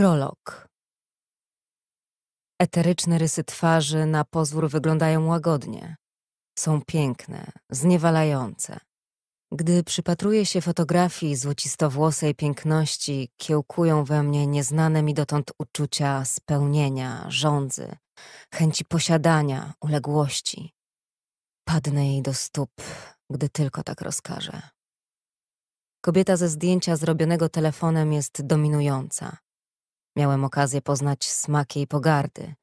Prolog. Eteryczne rysy twarzy na pozór wyglądają łagodnie. Są piękne, zniewalające. Gdy przypatruję się fotografii złocistowłosej piękności, kiełkują we mnie nieznane mi dotąd uczucia spełnienia, żądzy, chęci posiadania, uległości. Padnę jej do stóp, gdy tylko tak rozkażę. Kobieta ze zdjęcia zrobionego telefonem jest dominująca. Miałem okazję poznać smak jej pogardy.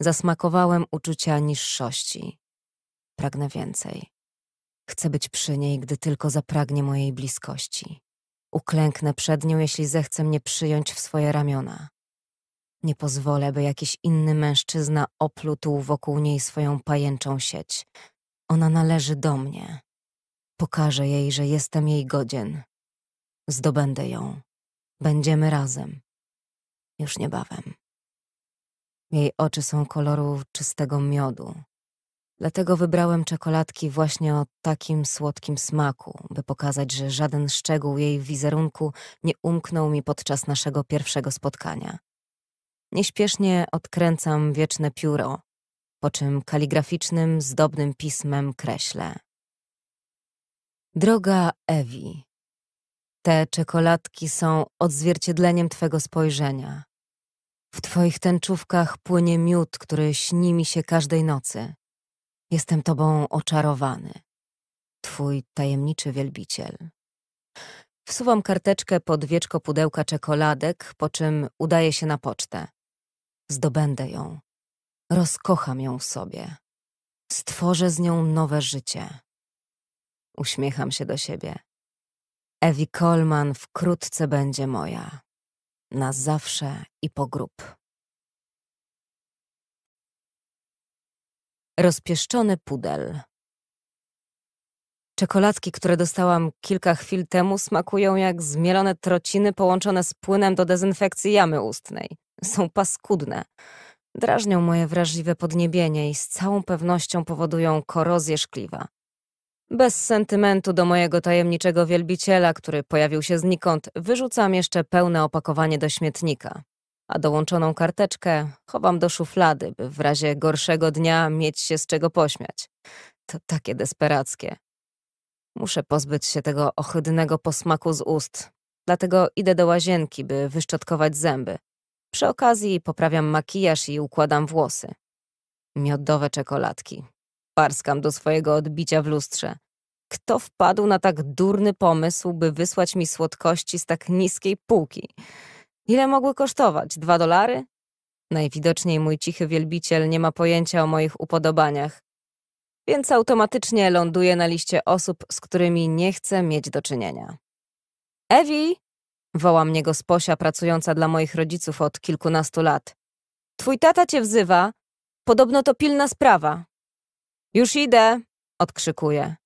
Zasmakowałem uczucia niższości. Pragnę więcej. Chcę być przy niej, gdy tylko zapragnie mojej bliskości. Uklęknę przed nią, jeśli zechce mnie przyjąć w swoje ramiona. Nie pozwolę, by jakiś inny mężczyzna oplutł wokół niej swoją pajęczą sieć. Ona należy do mnie. Pokażę jej, że jestem jej godzien. Zdobędę ją. Będziemy razem już niebawem. Jej oczy są koloru czystego miodu. Dlatego wybrałem czekoladki właśnie o takim słodkim smaku, by pokazać, że żaden szczegół jej wizerunku nie umknął mi podczas naszego pierwszego spotkania. Nieśpiesznie odkręcam wieczne pióro, po czym kaligraficznym, zdobnym pismem kreślę. Droga Ewi, te czekoladki są odzwierciedleniem Twego spojrzenia. W Twoich tęczówkach płynie miód, który śni mi się każdej nocy. Jestem Tobą oczarowany. Twój tajemniczy wielbiciel. Wsuwam karteczkę pod wieczko pudełka czekoladek, po czym udaję się na pocztę. Zdobędę ją. Rozkocham ją sobie. Stworzę z nią nowe życie. Uśmiecham się do siebie. Ewi Coleman wkrótce będzie moja. Na zawsze i po grób. Rozpieszczony pudel. Czekoladki, które dostałam kilka chwil temu, smakują jak zmielone trociny połączone z płynem do dezynfekcji jamy ustnej. Są paskudne. Drażnią moje wrażliwe podniebienie i z całą pewnością powodują korozję szkliwa. Bez sentymentu do mojego tajemniczego wielbiciela, który pojawił się znikąd, wyrzucam jeszcze pełne opakowanie do śmietnika, a dołączoną karteczkę chowam do szuflady, by w razie gorszego dnia mieć się z czego pośmiać. To takie desperackie. Muszę pozbyć się tego ohydnego posmaku z ust, dlatego idę do łazienki, by wyszczotkować zęby. Przy okazji poprawiam makijaż i układam włosy. Miodowe czekoladki. Parskam do swojego odbicia w lustrze kto wpadł na tak durny pomysł, by wysłać mi słodkości z tak niskiej półki. Ile mogły kosztować? Dwa dolary? Najwidoczniej mój cichy wielbiciel nie ma pojęcia o moich upodobaniach, więc automatycznie ląduje na liście osób, z którymi nie chcę mieć do czynienia. Ewi! woła mnie gosposia pracująca dla moich rodziców od kilkunastu lat. Twój tata cię wzywa. Podobno to pilna sprawa. Już idę, odkrzykuje.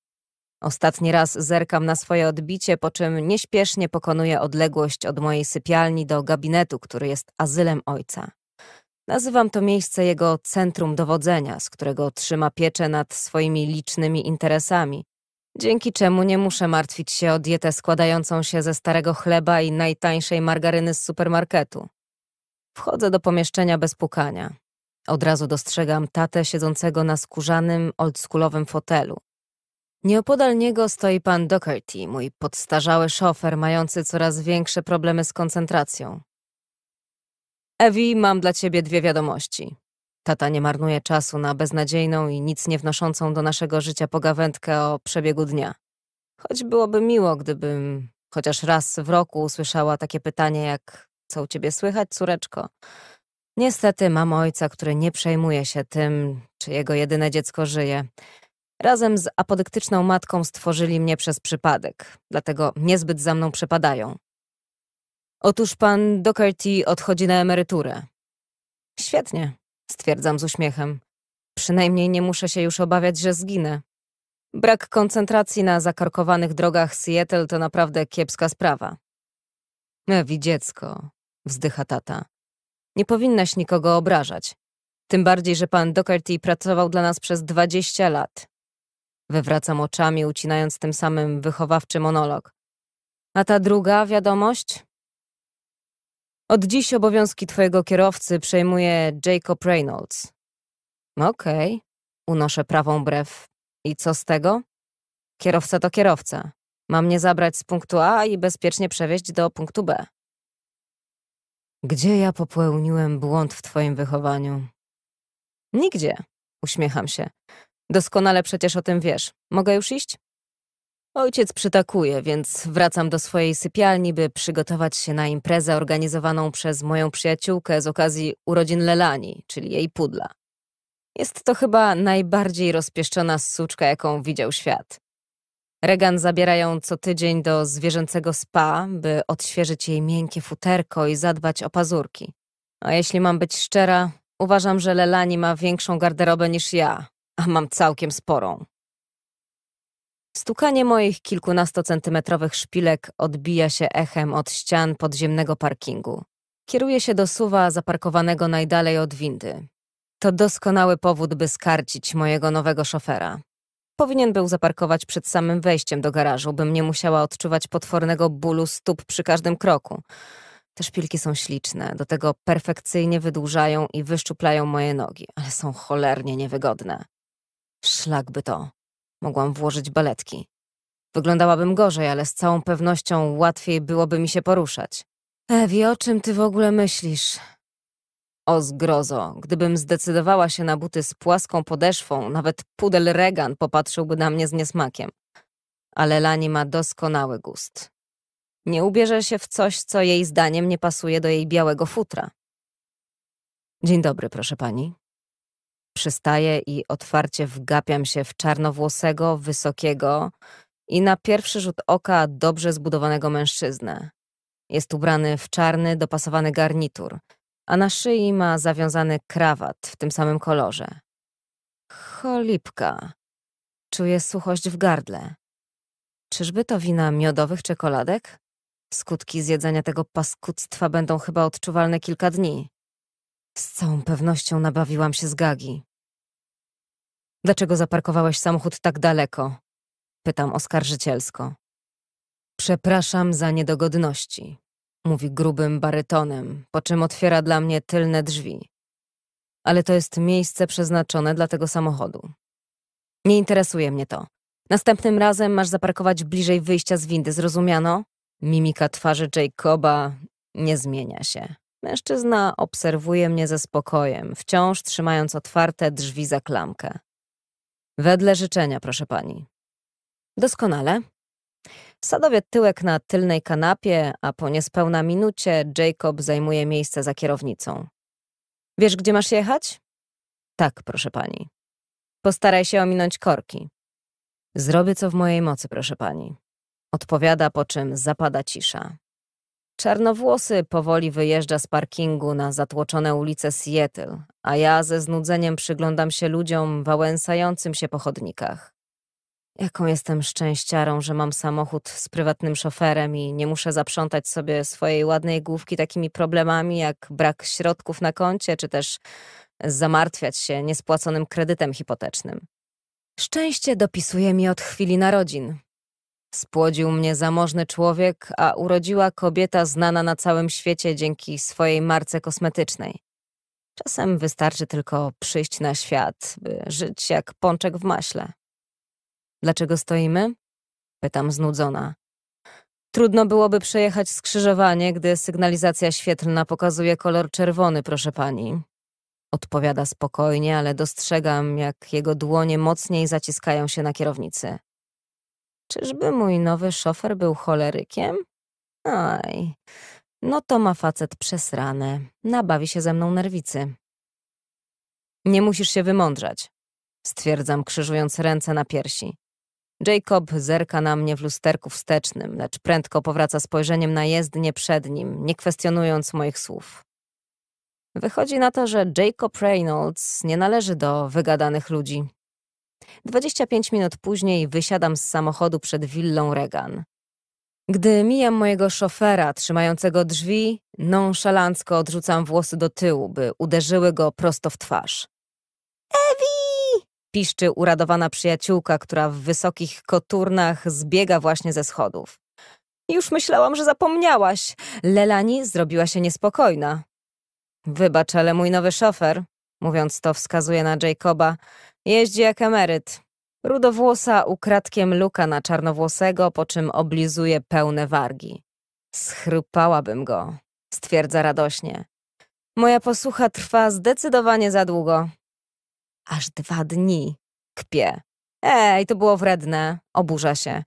Ostatni raz zerkam na swoje odbicie, po czym nieśpiesznie pokonuję odległość od mojej sypialni do gabinetu, który jest azylem ojca. Nazywam to miejsce jego centrum dowodzenia, z którego trzyma pieczę nad swoimi licznymi interesami, dzięki czemu nie muszę martwić się o dietę składającą się ze starego chleba i najtańszej margaryny z supermarketu. Wchodzę do pomieszczenia bez pukania. Od razu dostrzegam tatę siedzącego na skórzanym, oldschoolowym fotelu. Nieopodal niego stoi pan Doherty, mój podstarzały szofer mający coraz większe problemy z koncentracją. Ewi, mam dla ciebie dwie wiadomości. Tata nie marnuje czasu na beznadziejną i nic nie wnoszącą do naszego życia pogawędkę o przebiegu dnia. Choć byłoby miło, gdybym chociaż raz w roku usłyszała takie pytanie jak co u ciebie słychać, córeczko? Niestety mam ojca, który nie przejmuje się tym, czy jego jedyne dziecko żyje. Razem z apodyktyczną matką stworzyli mnie przez przypadek, dlatego niezbyt za mną przepadają. Otóż pan Doherty odchodzi na emeryturę. Świetnie, stwierdzam z uśmiechem. Przynajmniej nie muszę się już obawiać, że zginę. Brak koncentracji na zakorkowanych drogach Seattle to naprawdę kiepska sprawa. Ewi dziecko, wzdycha tata. Nie powinnaś nikogo obrażać. Tym bardziej, że pan Doherty pracował dla nas przez 20 lat. Wywracam oczami, ucinając tym samym wychowawczy monolog. A ta druga wiadomość? Od dziś obowiązki twojego kierowcy przejmuje Jacob Reynolds. Okej, okay. unoszę prawą brew. I co z tego? Kierowca to kierowca. Mam mnie zabrać z punktu A i bezpiecznie przewieźć do punktu B. Gdzie ja popełniłem błąd w twoim wychowaniu? Nigdzie, uśmiecham się. Doskonale przecież o tym wiesz. Mogę już iść? Ojciec przytakuje, więc wracam do swojej sypialni, by przygotować się na imprezę organizowaną przez moją przyjaciółkę z okazji urodzin Lelani, czyli jej pudla. Jest to chyba najbardziej rozpieszczona suczka, jaką widział świat. Regan zabiera ją co tydzień do zwierzęcego spa, by odświeżyć jej miękkie futerko i zadbać o pazurki. A jeśli mam być szczera, uważam, że Lelani ma większą garderobę niż ja, a mam całkiem sporą. Stukanie moich kilkunastocentymetrowych szpilek odbija się echem od ścian podziemnego parkingu. Kieruję się do suwa zaparkowanego najdalej od windy. To doskonały powód, by skarcić mojego nowego szofera. Powinien był zaparkować przed samym wejściem do garażu, bym nie musiała odczuwać potwornego bólu stóp przy każdym kroku. Te szpilki są śliczne, do tego perfekcyjnie wydłużają i wyszczuplają moje nogi, ale są cholernie niewygodne. Szlakby to. Mogłam włożyć baletki. Wyglądałabym gorzej, ale z całą pewnością łatwiej byłoby mi się poruszać. Ewi, o czym ty w ogóle myślisz? O zgrozo, gdybym zdecydowała się na buty z płaską podeszwą, nawet pudel Regan popatrzyłby na mnie z niesmakiem. Ale Lani ma doskonały gust. Nie ubierze się w coś, co jej zdaniem nie pasuje do jej białego futra. Dzień dobry, proszę pani przystaję i otwarcie wgapiam się w czarnowłosego, wysokiego i na pierwszy rzut oka dobrze zbudowanego mężczyznę. Jest ubrany w czarny, dopasowany garnitur, a na szyi ma zawiązany krawat w tym samym kolorze. Cholipka. Czuję suchość w gardle. Czyżby to wina miodowych czekoladek? Skutki zjedzenia tego paskudztwa będą chyba odczuwalne kilka dni. Z całą pewnością nabawiłam się z gagi. Dlaczego zaparkowałeś samochód tak daleko? Pytam oskarżycielsko. Przepraszam za niedogodności, mówi grubym barytonem, po czym otwiera dla mnie tylne drzwi. Ale to jest miejsce przeznaczone dla tego samochodu. Nie interesuje mnie to. Następnym razem masz zaparkować bliżej wyjścia z windy, zrozumiano? Mimika twarzy Jacoba nie zmienia się. Mężczyzna obserwuje mnie ze spokojem, wciąż trzymając otwarte drzwi za klamkę. Wedle życzenia, proszę pani. Doskonale. Sadowie tyłek na tylnej kanapie, a po niespełna minucie Jacob zajmuje miejsce za kierownicą. Wiesz, gdzie masz jechać? Tak, proszę pani. Postaraj się ominąć korki. Zrobię co w mojej mocy, proszę pani. Odpowiada, po czym zapada cisza. Czarnowłosy powoli wyjeżdża z parkingu na zatłoczone ulice Seattle, a ja ze znudzeniem przyglądam się ludziom wałęsającym się po chodnikach. Jaką jestem szczęściarą, że mam samochód z prywatnym szoferem i nie muszę zaprzątać sobie swojej ładnej główki takimi problemami jak brak środków na koncie, czy też zamartwiać się niespłaconym kredytem hipotecznym. Szczęście dopisuje mi od chwili narodzin, Spłodził mnie zamożny człowiek, a urodziła kobieta znana na całym świecie dzięki swojej marce kosmetycznej. Czasem wystarczy tylko przyjść na świat, by żyć jak pączek w maśle. Dlaczego stoimy? Pytam znudzona. Trudno byłoby przejechać skrzyżowanie, gdy sygnalizacja świetlna pokazuje kolor czerwony, proszę pani. Odpowiada spokojnie, ale dostrzegam, jak jego dłonie mocniej zaciskają się na kierownicy. Czyżby mój nowy szofer był cholerykiem? Aj, no to ma facet przesrane. Nabawi się ze mną nerwicy. Nie musisz się wymądrzać, stwierdzam, krzyżując ręce na piersi. Jacob zerka na mnie w lusterku wstecznym, lecz prędko powraca spojrzeniem na jezdnię przed nim, nie kwestionując moich słów. Wychodzi na to, że Jacob Reynolds nie należy do wygadanych ludzi. 25 minut później wysiadam z samochodu przed willą Regan. Gdy mijam mojego szofera trzymającego drzwi, nonszalancko odrzucam włosy do tyłu, by uderzyły go prosto w twarz. Ewi! piszczy uradowana przyjaciółka, która w wysokich koturnach zbiega właśnie ze schodów. Już myślałam, że zapomniałaś. Lelani zrobiła się niespokojna. Wybacz, ale mój nowy szofer, mówiąc to wskazuje na Jacoba, Jeździ jak emeryt. Rudowłosa ukradkiem luka na czarnowłosego, po czym oblizuje pełne wargi. Schrupałabym go, stwierdza radośnie. Moja posłucha trwa zdecydowanie za długo. Aż dwa dni, kpie. Ej, to było wredne, oburza się.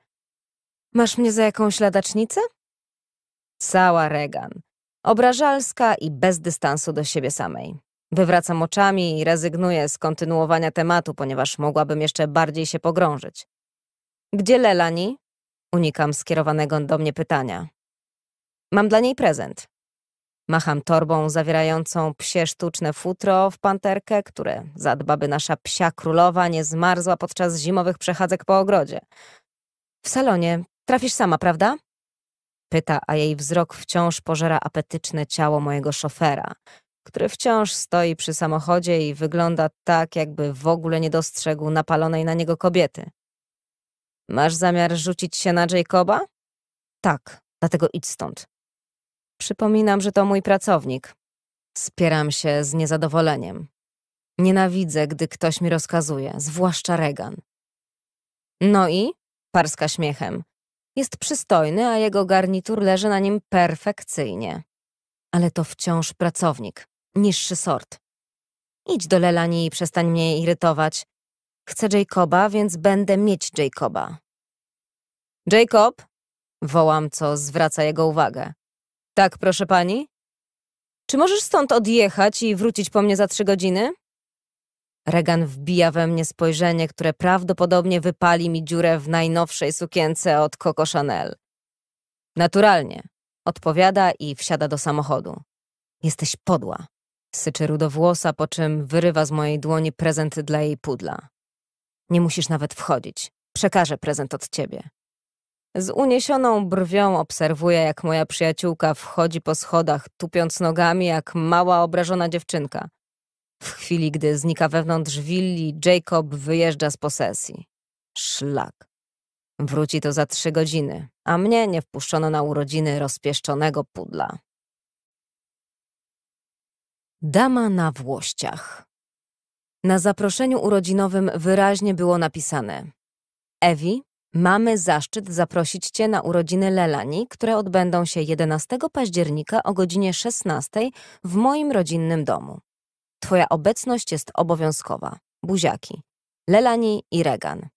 Masz mnie za jakąś ladacznicę? Cała Regan. Obrażalska i bez dystansu do siebie samej. Wywracam oczami i rezygnuję z kontynuowania tematu, ponieważ mogłabym jeszcze bardziej się pogrążyć. Gdzie Lelani? Unikam skierowanego do mnie pytania. Mam dla niej prezent. Macham torbą zawierającą psie sztuczne futro w panterkę, które zadba, by nasza psia królowa nie zmarzła podczas zimowych przechadzek po ogrodzie. W salonie trafisz sama, prawda? Pyta, a jej wzrok wciąż pożera apetyczne ciało mojego szofera, który wciąż stoi przy samochodzie i wygląda tak, jakby w ogóle nie dostrzegł napalonej na niego kobiety. Masz zamiar rzucić się na Jacoba? Tak, dlatego idź stąd. Przypominam, że to mój pracownik. Spieram się z niezadowoleniem. Nienawidzę, gdy ktoś mi rozkazuje, zwłaszcza Regan. No i? Parska śmiechem. Jest przystojny, a jego garnitur leży na nim perfekcyjnie. Ale to wciąż pracownik niższy sort. Idź do Lelani i przestań mnie irytować. Chcę Jacoba, więc będę mieć Jacoba. Jacob? Wołam, co zwraca jego uwagę. Tak, proszę pani? Czy możesz stąd odjechać i wrócić po mnie za trzy godziny? Regan wbija we mnie spojrzenie, które prawdopodobnie wypali mi dziurę w najnowszej sukience od Coco Chanel. Naturalnie, odpowiada i wsiada do samochodu. Jesteś podła, Syczy rudowłosa, po czym wyrywa z mojej dłoni prezent dla jej pudla. Nie musisz nawet wchodzić. Przekażę prezent od ciebie. Z uniesioną brwią obserwuję, jak moja przyjaciółka wchodzi po schodach, tupiąc nogami jak mała obrażona dziewczynka. W chwili, gdy znika wewnątrz willi, Jacob wyjeżdża z posesji. Szlak. Wróci to za trzy godziny, a mnie nie wpuszczono na urodziny rozpieszczonego pudla. Dama na włościach. Na zaproszeniu urodzinowym wyraźnie było napisane Ewi, mamy zaszczyt zaprosić Cię na urodziny Lelani, które odbędą się 11 października o godzinie 16 w moim rodzinnym domu. Twoja obecność jest obowiązkowa. Buziaki. Lelani i Regan.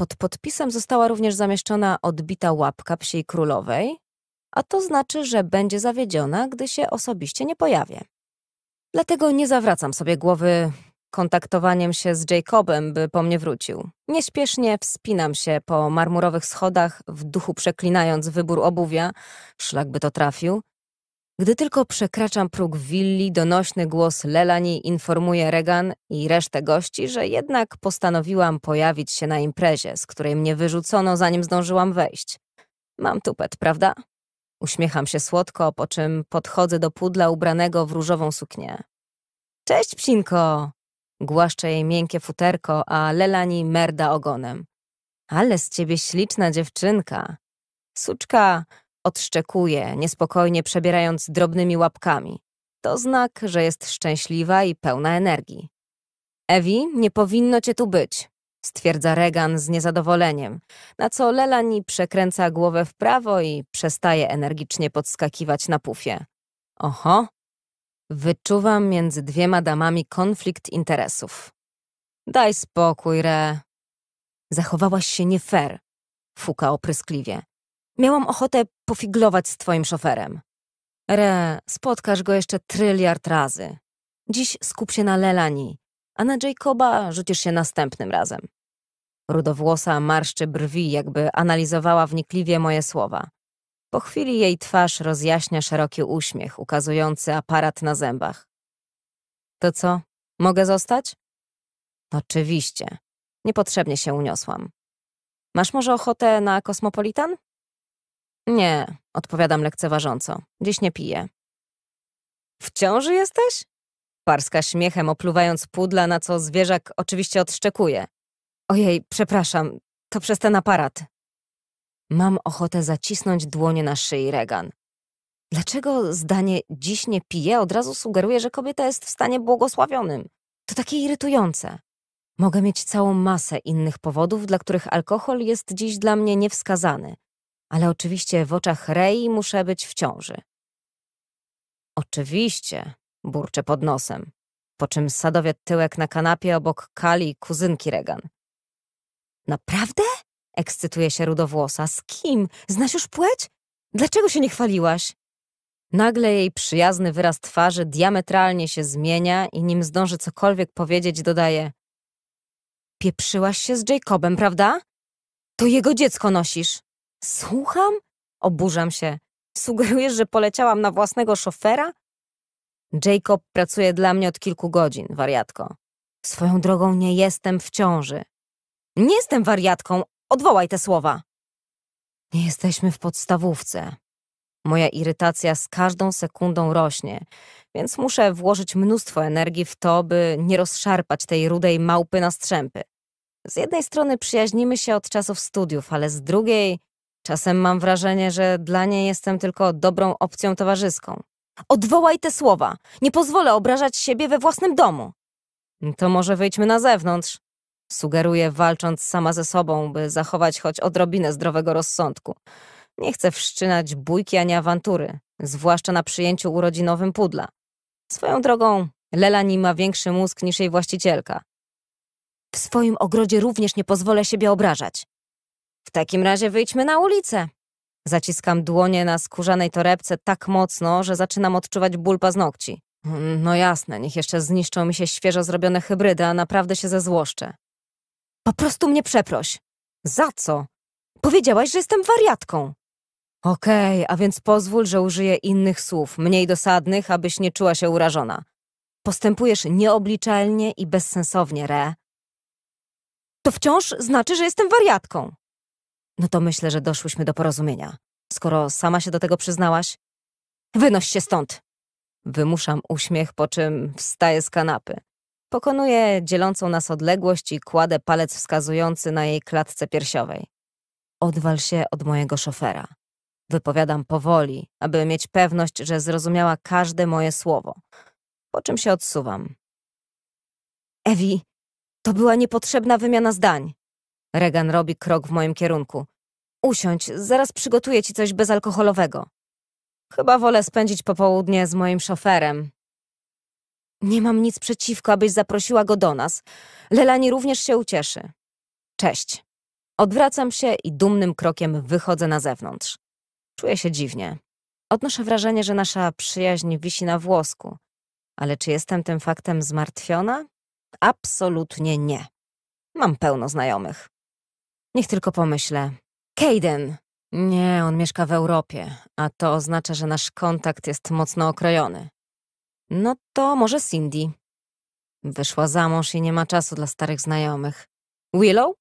Pod podpisem została również zamieszczona odbita łapka psiej królowej, a to znaczy, że będzie zawiedziona, gdy się osobiście nie pojawię. Dlatego nie zawracam sobie głowy kontaktowaniem się z Jacobem, by po mnie wrócił. Nieśpiesznie wspinam się po marmurowych schodach, w duchu przeklinając wybór obuwia, szlak by to trafił. Gdy tylko przekraczam próg willi, donośny głos Lelani informuje Regan i resztę gości, że jednak postanowiłam pojawić się na imprezie, z której mnie wyrzucono, zanim zdążyłam wejść. Mam tupet, prawda? Uśmiecham się słodko, po czym podchodzę do pudla ubranego w różową suknię. Cześć, psinko! Głaszczę jej miękkie futerko, a Lelani merda ogonem. Ale z ciebie śliczna dziewczynka. Suczka odszczekuje, niespokojnie przebierając drobnymi łapkami. To znak, że jest szczęśliwa i pełna energii. Ewi, nie powinno cię tu być stwierdza Regan z niezadowoleniem, na co Lelani przekręca głowę w prawo i przestaje energicznie podskakiwać na pufie. Oho, wyczuwam między dwiema damami konflikt interesów. Daj spokój, Re. Zachowałaś się nie fair, fuka opryskliwie. Miałam ochotę pofiglować z twoim szoferem. Re, spotkasz go jeszcze tryliard razy. Dziś skup się na Lelani, a na Jacoba rzucisz się następnym razem. Rudowłosa marszczy brwi, jakby analizowała wnikliwie moje słowa. Po chwili jej twarz rozjaśnia szeroki uśmiech, ukazujący aparat na zębach. To co, mogę zostać? Oczywiście. Niepotrzebnie się uniosłam. Masz może ochotę na kosmopolitan? Nie, odpowiadam lekceważąco. Dziś nie piję. W ciąży jesteś? Parska śmiechem, opluwając pudla, na co zwierzak oczywiście odszczekuje. Ojej, przepraszam, to przez ten aparat. Mam ochotę zacisnąć dłonie na szyi Regan. Dlaczego zdanie dziś nie pije od razu sugeruje, że kobieta jest w stanie błogosławionym? To takie irytujące. Mogę mieć całą masę innych powodów, dla których alkohol jest dziś dla mnie niewskazany, ale oczywiście w oczach Rei muszę być w ciąży. Oczywiście, burczę pod nosem, po czym sadowię tyłek na kanapie obok Kali, kuzynki Regan. Naprawdę? Ekscytuje się rudowłosa. Z kim? Znasz już płeć? Dlaczego się nie chwaliłaś? Nagle jej przyjazny wyraz twarzy diametralnie się zmienia i nim zdąży cokolwiek powiedzieć, dodaje Pieprzyłaś się z Jacobem, prawda? To jego dziecko nosisz. Słucham? Oburzam się. Sugerujesz, że poleciałam na własnego szofera? Jacob pracuje dla mnie od kilku godzin, wariatko. Swoją drogą nie jestem w ciąży. Nie jestem wariatką. Odwołaj te słowa. Nie jesteśmy w podstawówce. Moja irytacja z każdą sekundą rośnie, więc muszę włożyć mnóstwo energii w to, by nie rozszarpać tej rudej małpy na strzępy. Z jednej strony przyjaźnimy się od czasów studiów, ale z drugiej czasem mam wrażenie, że dla niej jestem tylko dobrą opcją towarzyską. Odwołaj te słowa! Nie pozwolę obrażać siebie we własnym domu! To może wyjdźmy na zewnątrz. Sugeruję, walcząc sama ze sobą, by zachować choć odrobinę zdrowego rozsądku. Nie chcę wszczynać bójki ani awantury, zwłaszcza na przyjęciu urodzinowym pudla. Swoją drogą, Lelani ma większy mózg niż jej właścicielka. W swoim ogrodzie również nie pozwolę siebie obrażać. W takim razie wyjdźmy na ulicę. Zaciskam dłonie na skórzanej torebce tak mocno, że zaczynam odczuwać ból paznokci. No jasne, niech jeszcze zniszczą mi się świeżo zrobione hybrydy, a naprawdę się zezłoszczę. Po prostu mnie przeproś. Za co? Powiedziałaś, że jestem wariatką. Okej, okay, a więc pozwól, że użyję innych słów, mniej dosadnych, abyś nie czuła się urażona. Postępujesz nieobliczalnie i bezsensownie, Re. To wciąż znaczy, że jestem wariatką. No to myślę, że doszłyśmy do porozumienia. Skoro sama się do tego przyznałaś, wynoś się stąd. Wymuszam uśmiech, po czym wstaję z kanapy. Pokonuję dzielącą nas odległość i kładę palec wskazujący na jej klatce piersiowej. Odwal się od mojego szofera. Wypowiadam powoli, aby mieć pewność, że zrozumiała każde moje słowo. Po czym się odsuwam. Ewi, to była niepotrzebna wymiana zdań. Regan robi krok w moim kierunku. Usiądź, zaraz przygotuję ci coś bezalkoholowego. Chyba wolę spędzić popołudnie z moim szoferem, nie mam nic przeciwko, abyś zaprosiła go do nas. Lelani również się ucieszy. Cześć. Odwracam się i dumnym krokiem wychodzę na zewnątrz. Czuję się dziwnie. Odnoszę wrażenie, że nasza przyjaźń wisi na włosku. Ale czy jestem tym faktem zmartwiona? Absolutnie nie. Mam pełno znajomych. Niech tylko pomyślę. Kaden! Nie, on mieszka w Europie, a to oznacza, że nasz kontakt jest mocno okrojony. No to może Cindy. Wyszła za mąż i nie ma czasu dla starych znajomych. Willow?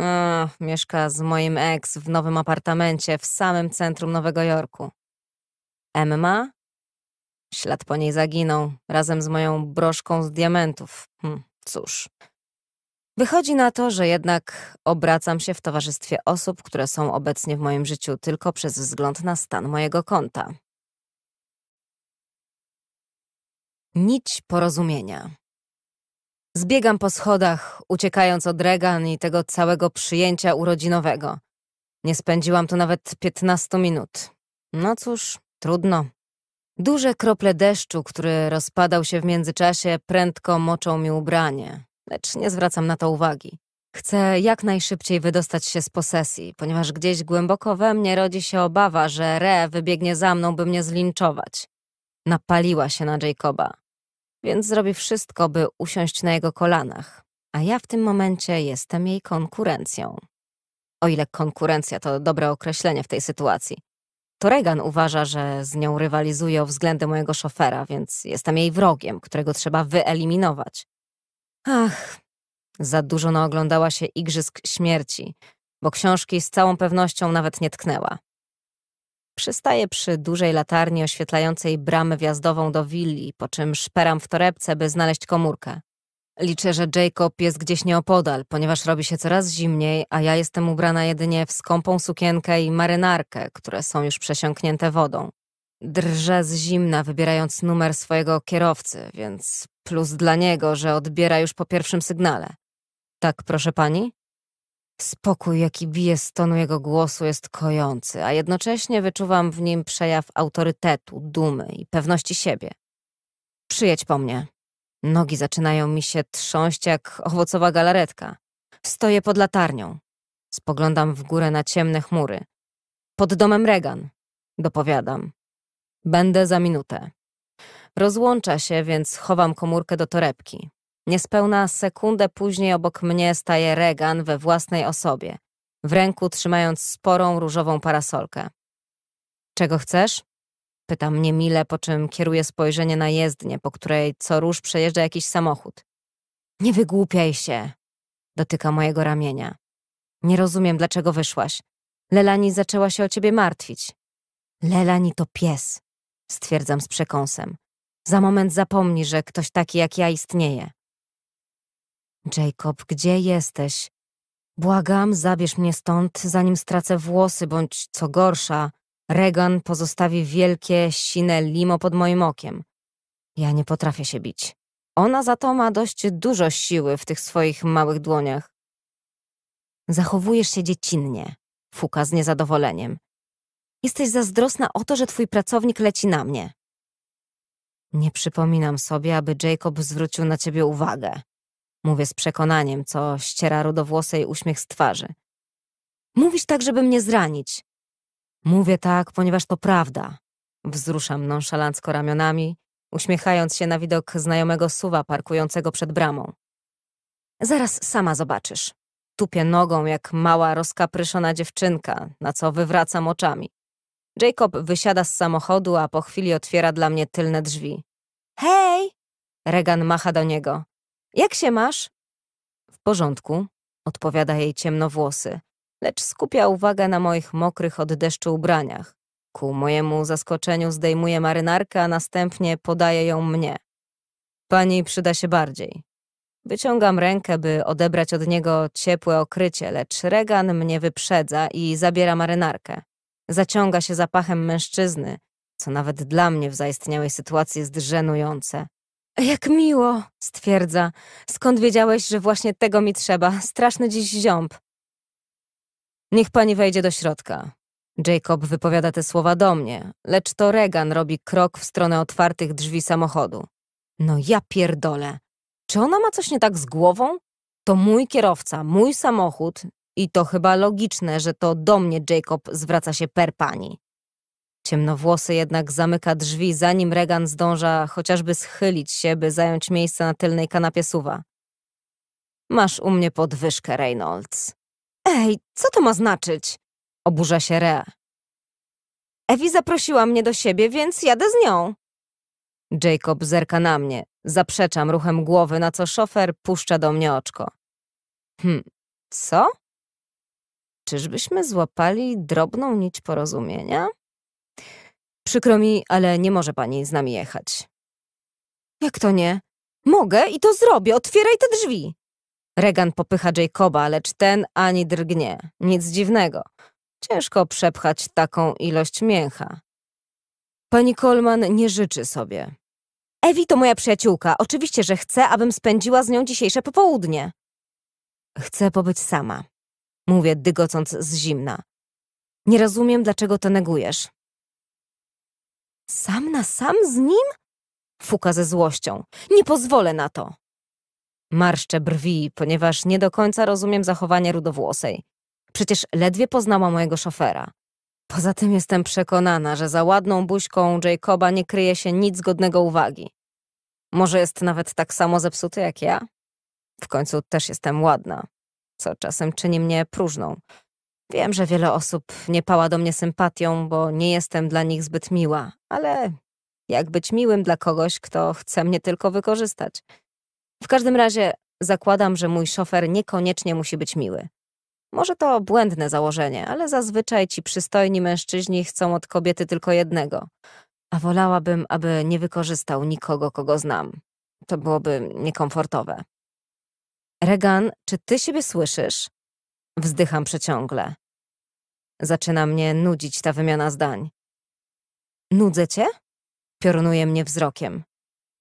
Ach, mieszka z moim ex w nowym apartamencie w samym centrum Nowego Jorku. Emma? Ślad po niej zaginął, razem z moją broszką z diamentów. Hm, cóż. Wychodzi na to, że jednak obracam się w towarzystwie osób, które są obecnie w moim życiu tylko przez wzgląd na stan mojego konta. Nić porozumienia. Zbiegam po schodach, uciekając od Regan i tego całego przyjęcia urodzinowego. Nie spędziłam tu nawet 15 minut. No cóż, trudno. Duże krople deszczu, który rozpadał się w międzyczasie, prędko moczą mi ubranie, lecz nie zwracam na to uwagi. Chcę jak najszybciej wydostać się z posesji, ponieważ gdzieś głęboko we mnie rodzi się obawa, że Re wybiegnie za mną, by mnie zlinczować. Napaliła się na Jacoba więc zrobi wszystko, by usiąść na jego kolanach, a ja w tym momencie jestem jej konkurencją. O ile konkurencja to dobre określenie w tej sytuacji. Toregan uważa, że z nią rywalizuje o względy mojego szofera, więc jestem jej wrogiem, którego trzeba wyeliminować. Ach, za dużo naoglądała się igrzysk śmierci, bo książki z całą pewnością nawet nie tknęła. Przystaję przy dużej latarni oświetlającej bramę wjazdową do willi, po czym szperam w torebce, by znaleźć komórkę. Liczę, że Jacob jest gdzieś nieopodal, ponieważ robi się coraz zimniej, a ja jestem ubrana jedynie w skąpą sukienkę i marynarkę, które są już przesiąknięte wodą. Drżę z zimna, wybierając numer swojego kierowcy, więc plus dla niego, że odbiera już po pierwszym sygnale. Tak, proszę pani? Spokój, jaki bije z tonu jego głosu, jest kojący, a jednocześnie wyczuwam w nim przejaw autorytetu, dumy i pewności siebie. Przyjedź po mnie. Nogi zaczynają mi się trząść jak owocowa galaretka. Stoję pod latarnią. Spoglądam w górę na ciemne chmury. Pod domem Regan, dopowiadam. Będę za minutę. Rozłącza się, więc chowam komórkę do torebki. Niespełna sekundę później obok mnie staje Regan we własnej osobie, w ręku trzymając sporą różową parasolkę. Czego chcesz? Pyta mnie mile, po czym kieruje spojrzenie na jezdnię, po której co róż przejeżdża jakiś samochód. Nie wygłupiaj się! Dotyka mojego ramienia. Nie rozumiem, dlaczego wyszłaś. Lelani zaczęła się o ciebie martwić. Lelani to pies, stwierdzam z przekąsem. Za moment zapomni, że ktoś taki jak ja istnieje. Jacob, gdzie jesteś? Błagam, zabierz mnie stąd, zanim stracę włosy, bądź co gorsza, Regan pozostawi wielkie, sine limo pod moim okiem. Ja nie potrafię się bić. Ona za to ma dość dużo siły w tych swoich małych dłoniach. Zachowujesz się dziecinnie, fuka z niezadowoleniem. Jesteś zazdrosna o to, że twój pracownik leci na mnie. Nie przypominam sobie, aby Jacob zwrócił na ciebie uwagę, Mówię z przekonaniem, co ściera rudowłosej uśmiech z twarzy. Mówisz tak, żeby mnie zranić. Mówię tak, ponieważ to prawda. Wzruszam nonszalancko ramionami, uśmiechając się na widok znajomego suwa parkującego przed bramą. Zaraz sama zobaczysz. Tupię nogą jak mała, rozkapryszona dziewczynka, na co wywracam oczami. Jacob wysiada z samochodu, a po chwili otwiera dla mnie tylne drzwi. Hej! Regan macha do niego. Jak się masz? W porządku, odpowiada jej ciemnowłosy, lecz skupia uwagę na moich mokrych od deszczu ubraniach. Ku mojemu zaskoczeniu zdejmuje marynarkę, a następnie podaje ją mnie. Pani przyda się bardziej. Wyciągam rękę, by odebrać od niego ciepłe okrycie, lecz Regan mnie wyprzedza i zabiera marynarkę. Zaciąga się zapachem mężczyzny, co nawet dla mnie w zaistniałej sytuacji jest żenujące. Jak miło, stwierdza. Skąd wiedziałeś, że właśnie tego mi trzeba? Straszny dziś ziąb. Niech pani wejdzie do środka. Jacob wypowiada te słowa do mnie, lecz to Regan robi krok w stronę otwartych drzwi samochodu. No ja pierdolę. Czy ona ma coś nie tak z głową? To mój kierowca, mój samochód i to chyba logiczne, że to do mnie Jacob zwraca się per pani. Ciemnowłosy jednak zamyka drzwi, zanim Regan zdąża chociażby schylić się, by zająć miejsce na tylnej kanapie suwa. Masz u mnie podwyżkę, Reynolds. Ej, co to ma znaczyć? Oburza się Rea. Ewi zaprosiła mnie do siebie, więc jadę z nią. Jacob zerka na mnie. Zaprzeczam ruchem głowy, na co szofer puszcza do mnie oczko. Hm, co? Czyżbyśmy złapali drobną nić porozumienia? Przykro mi, ale nie może pani z nami jechać. Jak to nie? Mogę i to zrobię, otwieraj te drzwi. Regan popycha Jacoba, lecz ten ani drgnie. Nic dziwnego. Ciężko przepchać taką ilość mięcha. Pani Coleman nie życzy sobie. Ewi to moja przyjaciółka. Oczywiście, że chcę, abym spędziła z nią dzisiejsze popołudnie. Chcę pobyć sama. Mówię, dygocąc z zimna. Nie rozumiem, dlaczego to negujesz. Sam na sam z nim? Fuka ze złością. Nie pozwolę na to. Marszczę brwi, ponieważ nie do końca rozumiem zachowanie rudowłosej. Przecież ledwie poznała mojego szofera. Poza tym jestem przekonana, że za ładną buźką Jacoba nie kryje się nic godnego uwagi. Może jest nawet tak samo zepsuty jak ja? W końcu też jestem ładna, co czasem czyni mnie próżną. Wiem, że wiele osób nie pała do mnie sympatią, bo nie jestem dla nich zbyt miła, ale jak być miłym dla kogoś, kto chce mnie tylko wykorzystać? W każdym razie zakładam, że mój szofer niekoniecznie musi być miły. Może to błędne założenie, ale zazwyczaj ci przystojni mężczyźni chcą od kobiety tylko jednego, a wolałabym, aby nie wykorzystał nikogo, kogo znam. To byłoby niekomfortowe. Regan, czy ty siebie słyszysz? Wzdycham przeciągle. Zaczyna mnie nudzić ta wymiana zdań. Nudzę cię? Piorunuje mnie wzrokiem.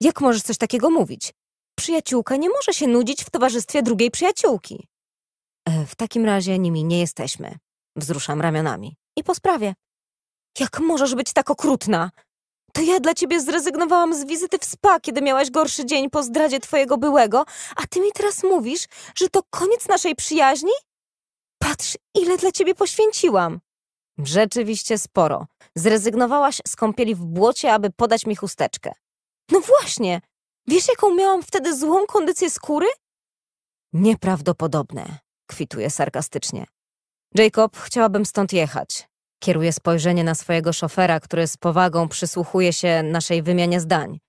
Jak możesz coś takiego mówić? Przyjaciółka nie może się nudzić w towarzystwie drugiej przyjaciółki. E, w takim razie nimi nie jesteśmy. Wzruszam ramionami. I po sprawie. Jak możesz być tak okrutna? To ja dla ciebie zrezygnowałam z wizyty w spa, kiedy miałaś gorszy dzień po zdradzie twojego byłego, a ty mi teraz mówisz, że to koniec naszej przyjaźni? Patrz, ile dla ciebie poświęciłam! Rzeczywiście sporo. Zrezygnowałaś z kąpieli w błocie, aby podać mi chusteczkę. No właśnie! Wiesz, jaką miałam wtedy złą kondycję skóry? Nieprawdopodobne, kwituje sarkastycznie. Jacob, chciałabym stąd jechać. Kieruje spojrzenie na swojego szofera, który z powagą przysłuchuje się naszej wymianie zdań.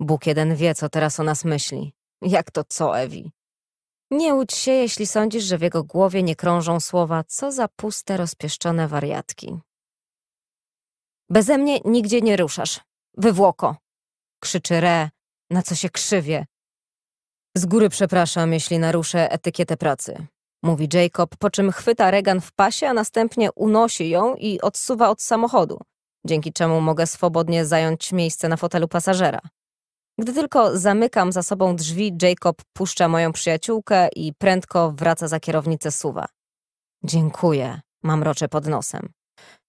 Bóg jeden wie, co teraz o nas myśli. Jak to co, Ewi? Nie łudź się, jeśli sądzisz, że w jego głowie nie krążą słowa co za puste, rozpieszczone wariatki. Beze mnie nigdzie nie ruszasz. Wywłoko! Krzyczy Re, na co się krzywie. Z góry przepraszam, jeśli naruszę etykietę pracy. Mówi Jacob, po czym chwyta Regan w pasie, a następnie unosi ją i odsuwa od samochodu, dzięki czemu mogę swobodnie zająć miejsce na fotelu pasażera. Gdy tylko zamykam za sobą drzwi, Jacob puszcza moją przyjaciółkę i prędko wraca za kierownicę suwa. Dziękuję, mam rocze pod nosem.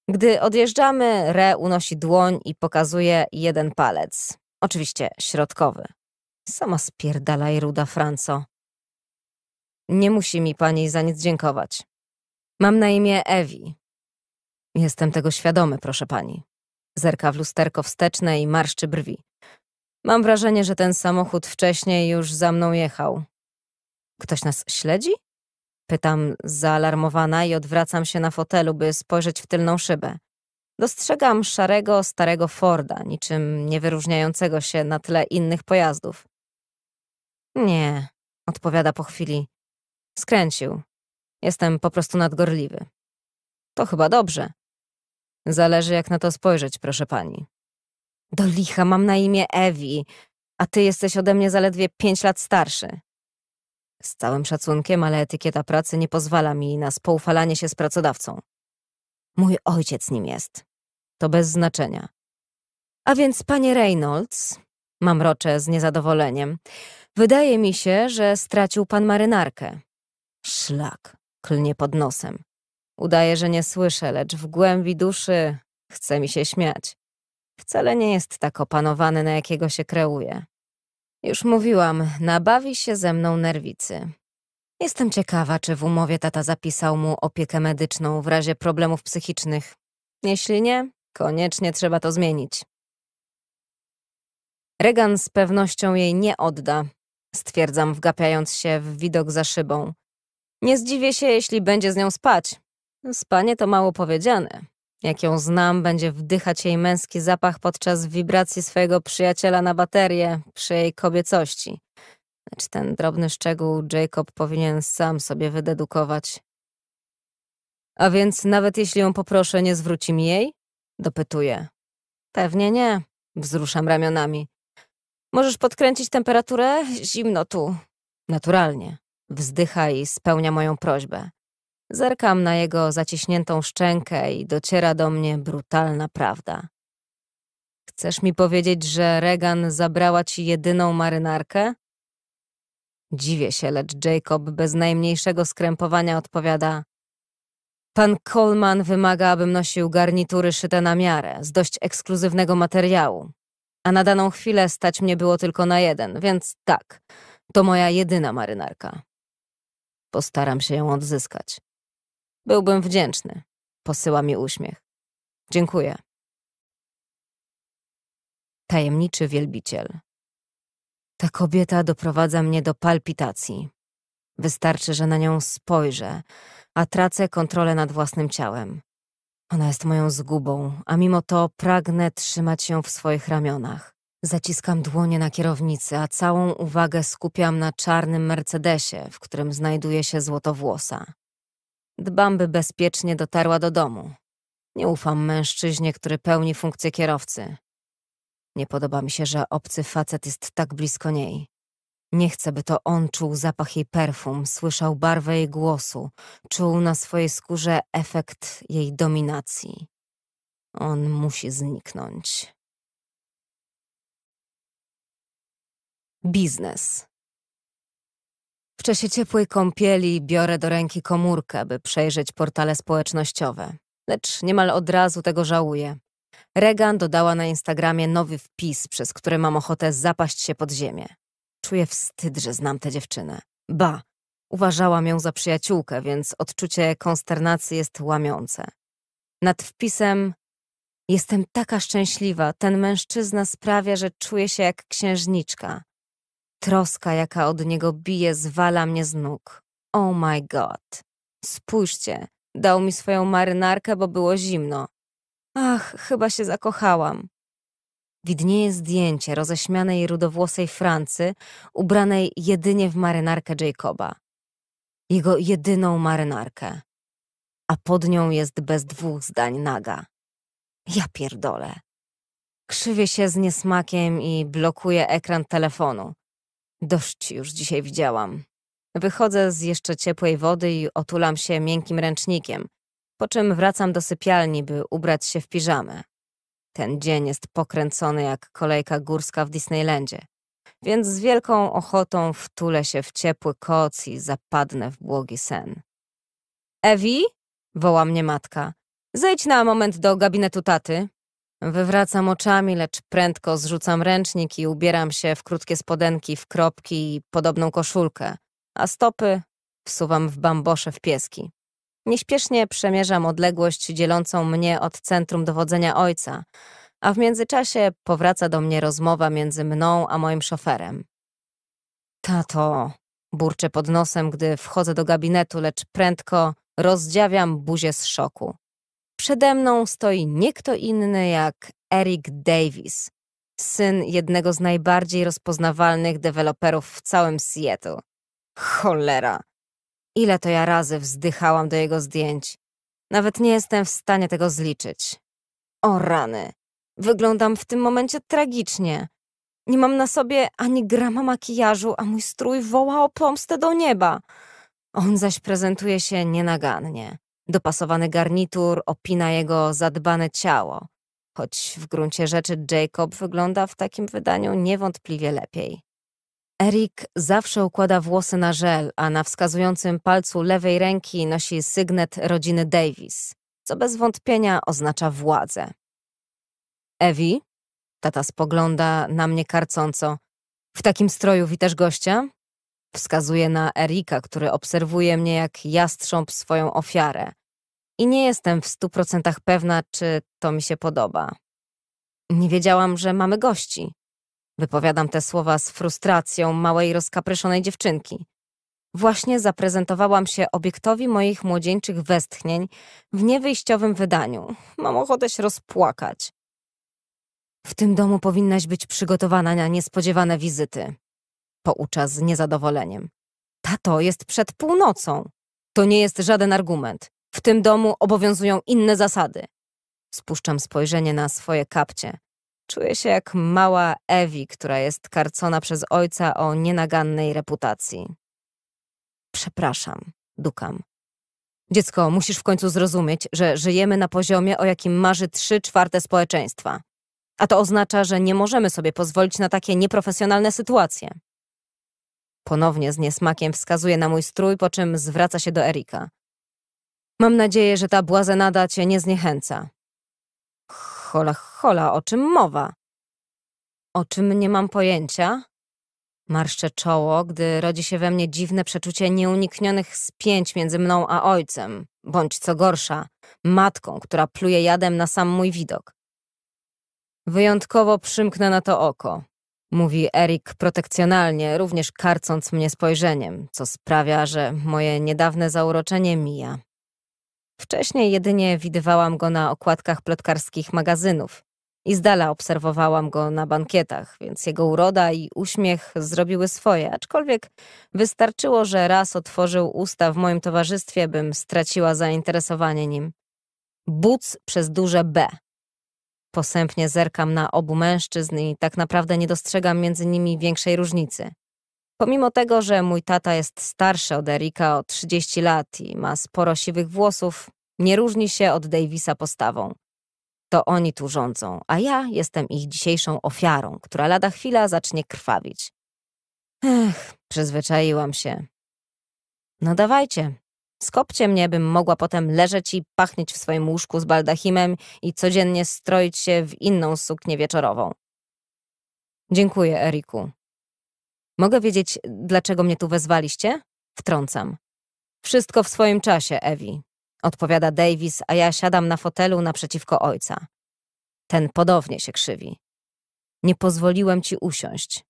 Gdy odjeżdżamy, Re unosi dłoń i pokazuje jeden palec. Oczywiście środkowy. Sama spierdalaj, ruda Franco. Nie musi mi pani za nic dziękować. Mam na imię Ewi. Jestem tego świadomy, proszę pani. Zerka w lusterko wsteczne i marszczy brwi. Mam wrażenie, że ten samochód wcześniej już za mną jechał. Ktoś nas śledzi? Pytam zaalarmowana i odwracam się na fotelu, by spojrzeć w tylną szybę. Dostrzegam szarego, starego Forda, niczym nie wyróżniającego się na tle innych pojazdów. Nie, odpowiada po chwili. Skręcił. Jestem po prostu nadgorliwy. To chyba dobrze. Zależy jak na to spojrzeć, proszę pani. Do licha, mam na imię Ewi, a ty jesteś ode mnie zaledwie pięć lat starszy. Z całym szacunkiem, ale etykieta pracy nie pozwala mi na spoufalanie się z pracodawcą. Mój ojciec nim jest. To bez znaczenia. A więc, panie Reynolds, mam rocze z niezadowoleniem, wydaje mi się, że stracił pan marynarkę. Szlak, klnie pod nosem. Udaje, że nie słyszę, lecz w głębi duszy chce mi się śmiać wcale nie jest tak opanowany, na jakiego się kreuje. Już mówiłam, nabawi się ze mną nerwicy. Jestem ciekawa, czy w umowie tata zapisał mu opiekę medyczną w razie problemów psychicznych. Jeśli nie, koniecznie trzeba to zmienić. Regan z pewnością jej nie odda, stwierdzam, wgapiając się w widok za szybą. Nie zdziwię się, jeśli będzie z nią spać. Spanie to mało powiedziane. Jak ją znam, będzie wdychać jej męski zapach podczas wibracji swojego przyjaciela na baterię przy jej kobiecości. Lecz ten drobny szczegół Jacob powinien sam sobie wydedukować. A więc nawet jeśli ją poproszę, nie zwróci mi jej? Dopytuję. Pewnie nie. Wzruszam ramionami. Możesz podkręcić temperaturę? Zimno tu. Naturalnie. Wzdycha i spełnia moją prośbę. Zerkam na jego zaciśniętą szczękę i dociera do mnie brutalna prawda. Chcesz mi powiedzieć, że Regan zabrała ci jedyną marynarkę? Dziwię się, lecz Jacob bez najmniejszego skrępowania odpowiada Pan Coleman wymaga, abym nosił garnitury szyte na miarę, z dość ekskluzywnego materiału. A na daną chwilę stać mnie było tylko na jeden, więc tak, to moja jedyna marynarka. Postaram się ją odzyskać. Byłbym wdzięczny. Posyła mi uśmiech. Dziękuję. Tajemniczy wielbiciel. Ta kobieta doprowadza mnie do palpitacji. Wystarczy, że na nią spojrzę, a tracę kontrolę nad własnym ciałem. Ona jest moją zgubą, a mimo to pragnę trzymać ją w swoich ramionach. Zaciskam dłonie na kierownicy, a całą uwagę skupiam na czarnym Mercedesie, w którym znajduje się złotowłosa dbam, by bezpiecznie dotarła do domu. Nie ufam mężczyźnie, który pełni funkcję kierowcy. Nie podoba mi się, że obcy facet jest tak blisko niej. Nie chcę, by to on czuł zapach jej perfum, słyszał barwę jej głosu, czuł na swojej skórze efekt jej dominacji. On musi zniknąć. Biznes. W czasie ciepłej kąpieli biorę do ręki komórkę, by przejrzeć portale społecznościowe. Lecz niemal od razu tego żałuję. Regan dodała na Instagramie nowy wpis, przez który mam ochotę zapaść się pod ziemię. Czuję wstyd, że znam tę dziewczynę. Ba, uważałam ją za przyjaciółkę, więc odczucie konsternacji jest łamiące. Nad wpisem Jestem taka szczęśliwa, ten mężczyzna sprawia, że czuję się jak księżniczka. Troska, jaka od niego bije, zwala mnie z nóg. Oh my god. Spójrzcie, dał mi swoją marynarkę, bo było zimno. Ach, chyba się zakochałam. Widnieje zdjęcie roześmianej rudowłosej Francy, ubranej jedynie w marynarkę Jacoba. Jego jedyną marynarkę. A pod nią jest bez dwóch zdań naga. Ja pierdolę. Krzywię się z niesmakiem i blokuję ekran telefonu. Dość już dzisiaj widziałam. Wychodzę z jeszcze ciepłej wody i otulam się miękkim ręcznikiem, po czym wracam do sypialni, by ubrać się w piżamę. Ten dzień jest pokręcony jak kolejka górska w Disneylandzie, więc z wielką ochotą wtulę się w ciepły koc i zapadnę w błogi sen. Ewi? woła mnie matka. Zejdź na moment do gabinetu taty. Wywracam oczami, lecz prędko zrzucam ręcznik i ubieram się w krótkie spodenki, w kropki i podobną koszulkę, a stopy wsuwam w bambosze w pieski. Nieśpiesznie przemierzam odległość dzielącą mnie od centrum dowodzenia ojca, a w międzyczasie powraca do mnie rozmowa między mną a moim szoferem. Tato, burczę pod nosem, gdy wchodzę do gabinetu, lecz prędko rozdziawiam buzię z szoku. Przede mną stoi nie kto inny jak Eric Davis, syn jednego z najbardziej rozpoznawalnych deweloperów w całym Seattle. Cholera! Ile to ja razy wzdychałam do jego zdjęć. Nawet nie jestem w stanie tego zliczyć. O rany! Wyglądam w tym momencie tragicznie. Nie mam na sobie ani grama makijażu, a mój strój woła o pomstę do nieba. On zaś prezentuje się nienagannie. Dopasowany garnitur opina jego zadbane ciało, choć w gruncie rzeczy Jacob wygląda w takim wydaniu niewątpliwie lepiej. Erik zawsze układa włosy na żel, a na wskazującym palcu lewej ręki nosi sygnet rodziny Davis, co bez wątpienia oznacza władzę. Ewi? Tata spogląda na mnie karcąco. W takim stroju witasz gościa? Wskazuje na Erika, który obserwuje mnie jak jastrząb swoją ofiarę, i nie jestem w stu procentach pewna, czy to mi się podoba. Nie wiedziałam, że mamy gości. Wypowiadam te słowa z frustracją małej, rozkapryszonej dziewczynki. Właśnie zaprezentowałam się obiektowi moich młodzieńczych westchnień w niewyjściowym wydaniu. Mam ochotę się rozpłakać. W tym domu powinnaś być przygotowana na niespodziewane wizyty. Poucza z niezadowoleniem. Tato, jest przed północą. To nie jest żaden argument. W tym domu obowiązują inne zasady. Spuszczam spojrzenie na swoje kapcie. Czuję się jak mała Ewi, która jest karcona przez ojca o nienagannej reputacji. Przepraszam, dukam. Dziecko, musisz w końcu zrozumieć, że żyjemy na poziomie, o jakim marzy trzy czwarte społeczeństwa. A to oznacza, że nie możemy sobie pozwolić na takie nieprofesjonalne sytuacje. Ponownie z niesmakiem wskazuje na mój strój, po czym zwraca się do Erika. Mam nadzieję, że ta błazenada cię nie zniechęca. Hola, hola, o czym mowa? O czym nie mam pojęcia? Marszczę czoło, gdy rodzi się we mnie dziwne przeczucie nieuniknionych spięć między mną a ojcem, bądź co gorsza, matką, która pluje jadem na sam mój widok. Wyjątkowo przymknę na to oko, mówi Erik protekcjonalnie, również karcąc mnie spojrzeniem, co sprawia, że moje niedawne zauroczenie mija. Wcześniej jedynie widywałam go na okładkach plotkarskich magazynów i z dala obserwowałam go na bankietach, więc jego uroda i uśmiech zrobiły swoje, aczkolwiek wystarczyło, że raz otworzył usta w moim towarzystwie, bym straciła zainteresowanie nim. Buc przez duże B. Posępnie zerkam na obu mężczyzn i tak naprawdę nie dostrzegam między nimi większej różnicy. Pomimo tego, że mój tata jest starszy od Erika o 30 lat i ma sporo siwych włosów, nie różni się od Davisa postawą. To oni tu rządzą, a ja jestem ich dzisiejszą ofiarą, która lada chwila zacznie krwawić. Ech, przyzwyczaiłam się. No dawajcie, skopcie mnie, bym mogła potem leżeć i pachnieć w swoim łóżku z baldachimem i codziennie stroić się w inną suknię wieczorową. Dziękuję, Eriku, Mogę wiedzieć, dlaczego mnie tu wezwaliście? Wtrącam. Wszystko w swoim czasie, Ewi, odpowiada Davis, a ja siadam na fotelu naprzeciwko ojca. Ten podobnie się krzywi. Nie pozwoliłem ci usiąść.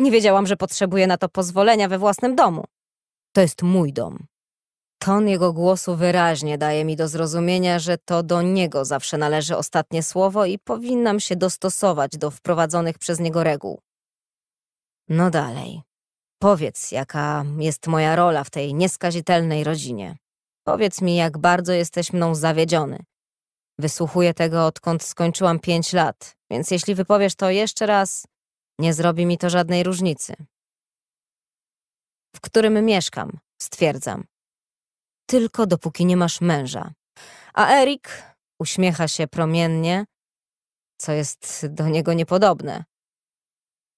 Nie wiedziałam, że potrzebuję na to pozwolenia we własnym domu. To jest mój dom. Ton jego głosu wyraźnie daje mi do zrozumienia, że to do niego zawsze należy ostatnie słowo i powinnam się dostosować do wprowadzonych przez niego reguł. No dalej. Powiedz, jaka jest moja rola w tej nieskazitelnej rodzinie. Powiedz mi, jak bardzo jesteś mną zawiedziony. Wysłuchuję tego, odkąd skończyłam pięć lat, więc jeśli wypowiesz to jeszcze raz, nie zrobi mi to żadnej różnicy. W którym mieszkam, stwierdzam. Tylko dopóki nie masz męża. A Erik uśmiecha się promiennie, co jest do niego niepodobne.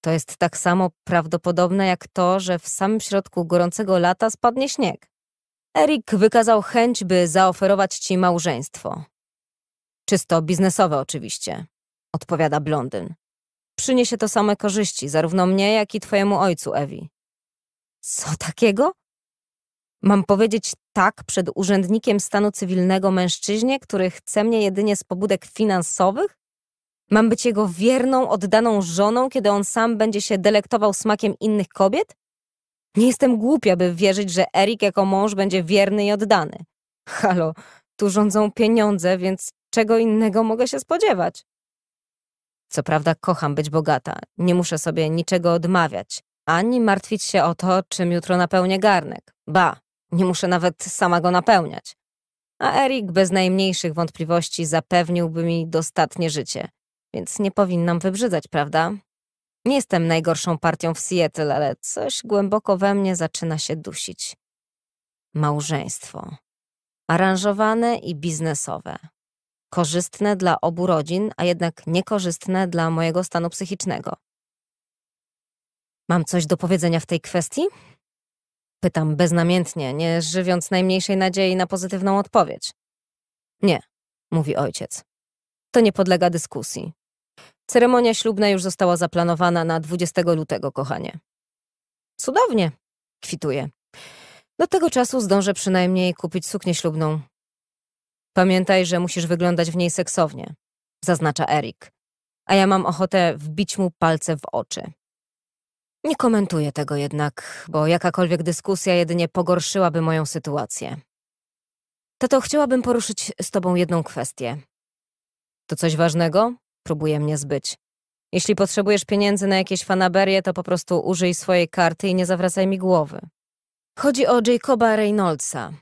To jest tak samo prawdopodobne jak to, że w samym środku gorącego lata spadnie śnieg. Erik wykazał chęć, by zaoferować ci małżeństwo. Czysto biznesowe oczywiście, odpowiada blondyn. Przyniesie to same korzyści, zarówno mnie, jak i twojemu ojcu, Ewi. Co takiego? Mam powiedzieć tak przed urzędnikiem stanu cywilnego mężczyźnie, który chce mnie jedynie z pobudek finansowych? Mam być jego wierną, oddaną żoną, kiedy on sam będzie się delektował smakiem innych kobiet? Nie jestem głupia, by wierzyć, że Erik jako mąż będzie wierny i oddany. Halo, tu rządzą pieniądze, więc czego innego mogę się spodziewać? Co prawda kocham być bogata, nie muszę sobie niczego odmawiać, ani martwić się o to, czym jutro napełnię garnek. Ba, nie muszę nawet sama go napełniać. A Erik bez najmniejszych wątpliwości zapewniłby mi dostatnie życie więc nie powinnam wybrzydzać, prawda? Nie jestem najgorszą partią w Seattle, ale coś głęboko we mnie zaczyna się dusić. Małżeństwo. Aranżowane i biznesowe. Korzystne dla obu rodzin, a jednak niekorzystne dla mojego stanu psychicznego. Mam coś do powiedzenia w tej kwestii? Pytam beznamiętnie, nie żywiąc najmniejszej nadziei na pozytywną odpowiedź. Nie, mówi ojciec. To nie podlega dyskusji. Ceremonia ślubna już została zaplanowana na 20 lutego, kochanie. Cudownie, kwituje. Do tego czasu zdążę przynajmniej kupić suknię ślubną. Pamiętaj, że musisz wyglądać w niej seksownie, zaznacza Erik. A ja mam ochotę wbić mu palce w oczy. Nie komentuję tego jednak, bo jakakolwiek dyskusja jedynie pogorszyłaby moją sytuację. Tato, chciałabym poruszyć z tobą jedną kwestię, to coś ważnego? Próbuje mnie zbyć. Jeśli potrzebujesz pieniędzy na jakieś fanaberie, to po prostu użyj swojej karty i nie zawracaj mi głowy. Chodzi o Jacoba Reynoldsa.